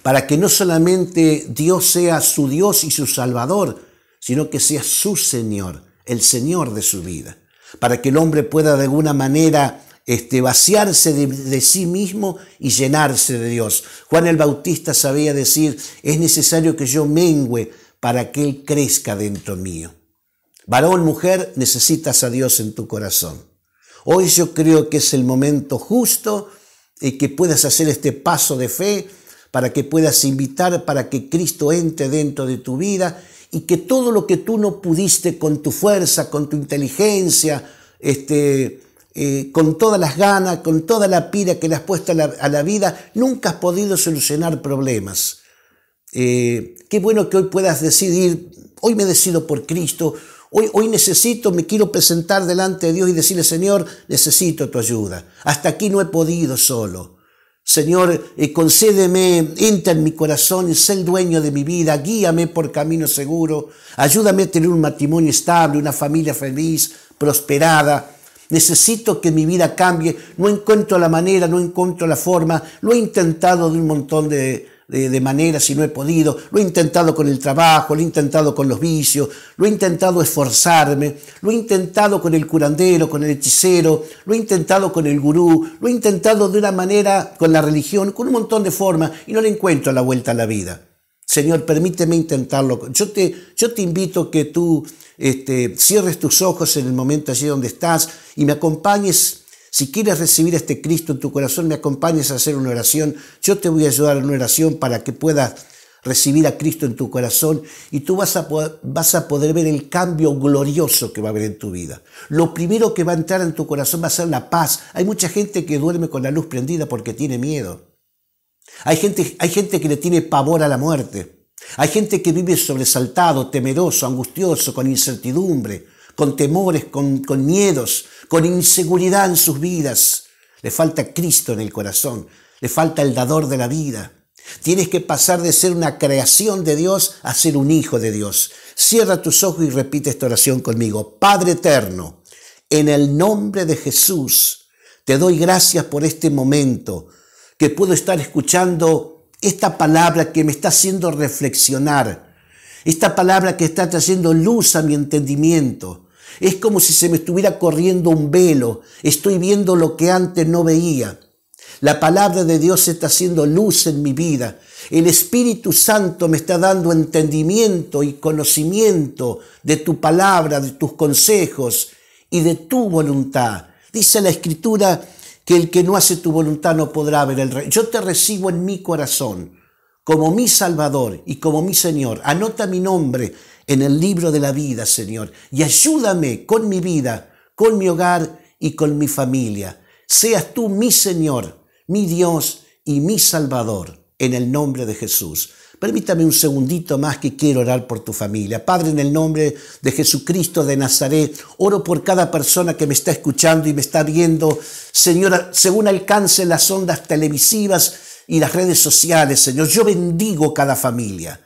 Speaker 2: para que no solamente Dios sea su Dios y su Salvador, sino que sea su Señor, el Señor de su vida, para que el hombre pueda de alguna manera este, vaciarse de, sí mismo y llenarse de Dios. Juan el Bautista sabía decir, es necesario que yo mengüe para que Él crezca dentro mío. Varón, mujer, necesitas a Dios en tu corazón. Hoy yo creo que es el momento justo y eh, que puedas hacer este paso de fe para que puedas invitar, para que Cristo entre dentro de tu vida y que todo lo que tú no pudiste con tu fuerza, con tu inteligencia, este, eh, con todas las ganas, con toda la pira que le has puesto a la, vida, nunca has podido solucionar problemas. Eh, qué bueno que hoy puedas decidir, hoy me decido por Cristo, hoy, hoy necesito, me quiero presentar delante de Dios y decirle, Señor, necesito tu ayuda. Hasta aquí no he podido solo. Señor, eh, concédeme, entra en mi corazón y sé el dueño de mi vida, guíame por camino seguro, ayúdame a tener un matrimonio estable, una familia feliz, prosperada. Necesito que mi vida cambie, no encuentro la manera, no encuentro la forma, lo he intentado de un montón de, de, manera, si no he podido, lo he intentado con el trabajo, lo he intentado con los vicios, lo he intentado esforzarme, lo he intentado con el curandero, con el hechicero, lo he intentado con el gurú, lo he intentado de una manera con la religión, con un montón de formas y no le encuentro la vuelta a la vida. Señor, permíteme intentarlo. Yo te, yo te invito que tú este, cierres tus ojos en el momento allí donde estás y me acompañes si quieres recibir a este Cristo en tu corazón, me acompañes a hacer una oración. Yo te voy a ayudar en una oración para que puedas recibir a Cristo en tu corazón y tú vas a, poder, vas a poder ver el cambio glorioso que va a haber en tu vida. Lo primero que va a entrar en tu corazón va a ser la paz. Hay mucha gente que duerme con la luz prendida porque tiene miedo. Hay gente, hay gente que le tiene pavor a la muerte. Hay gente que vive sobresaltado, temeroso, angustioso, con incertidumbre con temores, con, miedos, con inseguridad en sus vidas. Le falta Cristo en el corazón, le falta el dador de la vida. Tienes que pasar de ser una creación de Dios a ser un hijo de Dios. Cierra tus ojos y repite esta oración conmigo. Padre eterno, en el nombre de Jesús, te doy gracias por este momento que puedo estar escuchando esta palabra que me está haciendo reflexionar, esta palabra que está trayendo luz a mi entendimiento, es como si se me estuviera corriendo un velo. Estoy viendo lo que antes no veía. La palabra de Dios está haciendo luz en mi vida. El Espíritu Santo me está dando entendimiento y conocimiento de tu palabra, de tus consejos y de tu voluntad. Dice la Escritura que el que no hace tu voluntad no podrá ver el rey. Yo te recibo en mi corazón como mi Salvador y como mi Señor. Anota mi nombre en el libro de la vida, Señor, y ayúdame con mi vida, con mi hogar y con mi familia. Seas tú mi Señor, mi Dios y mi Salvador, en el nombre de Jesús. Permítame un segundito más que quiero orar por tu familia. Padre, en el nombre de Jesucristo de Nazaret, oro por cada persona que me está escuchando y me está viendo. Señor, según alcance las ondas televisivas y las redes sociales, Señor, yo bendigo cada familia.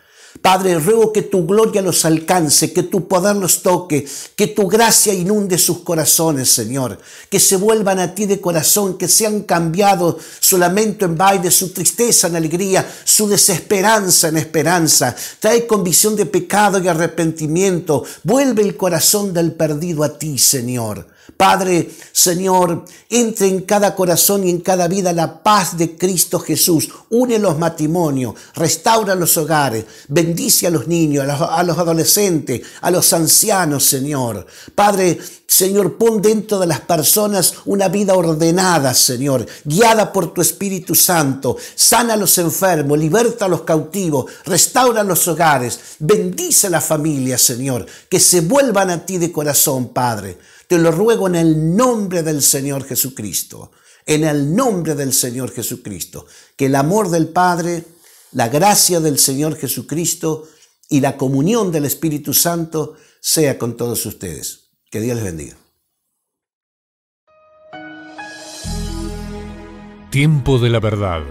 Speaker 2: Padre, ruego que tu gloria los alcance, que tu poder los toque, que tu gracia inunde sus corazones, Señor. Que se vuelvan a ti de corazón, que sean cambiados su lamento en baile, su tristeza en alegría, su desesperanza en esperanza. Trae convicción de pecado y arrepentimiento. Vuelve el corazón del perdido a ti, Señor. Padre, Señor, entre en cada corazón y en cada vida la paz de Cristo Jesús. Une los matrimonios, restaura los hogares, bendice a los niños, a los, adolescentes, a los ancianos, Señor. Padre, Señor, pon dentro de las personas una vida ordenada, Señor, guiada por tu Espíritu Santo. Sana a los enfermos, liberta a los cautivos, restaura los hogares, bendice a la familia, Señor, que se vuelvan a ti de corazón, Padre. Te lo ruego en el nombre del Señor Jesucristo, en el nombre del Señor Jesucristo, que el amor del Padre, la gracia del Señor Jesucristo y la comunión del Espíritu Santo sea con todos ustedes. Que Dios les bendiga.
Speaker 1: Tiempo de la verdad.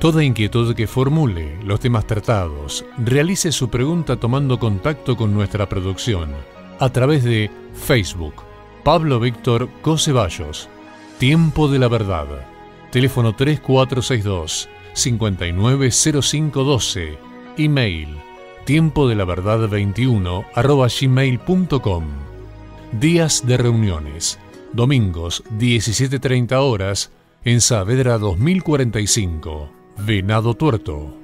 Speaker 1: Toda inquietud que formule, los temas tratados, realice su pregunta tomando contacto con nuestra producción a través de Facebook Pablo Víctor Cosevallos, Tiempo de la Verdad. Teléfono 3462-590512. Email. Tiempo de la Verdad 21 arroba gmail.com. Días de reuniones. Domingos 17.30 horas en Saavedra 2045. Venado Tuerto.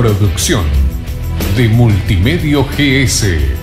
Speaker 1: producción de Multimedio GS.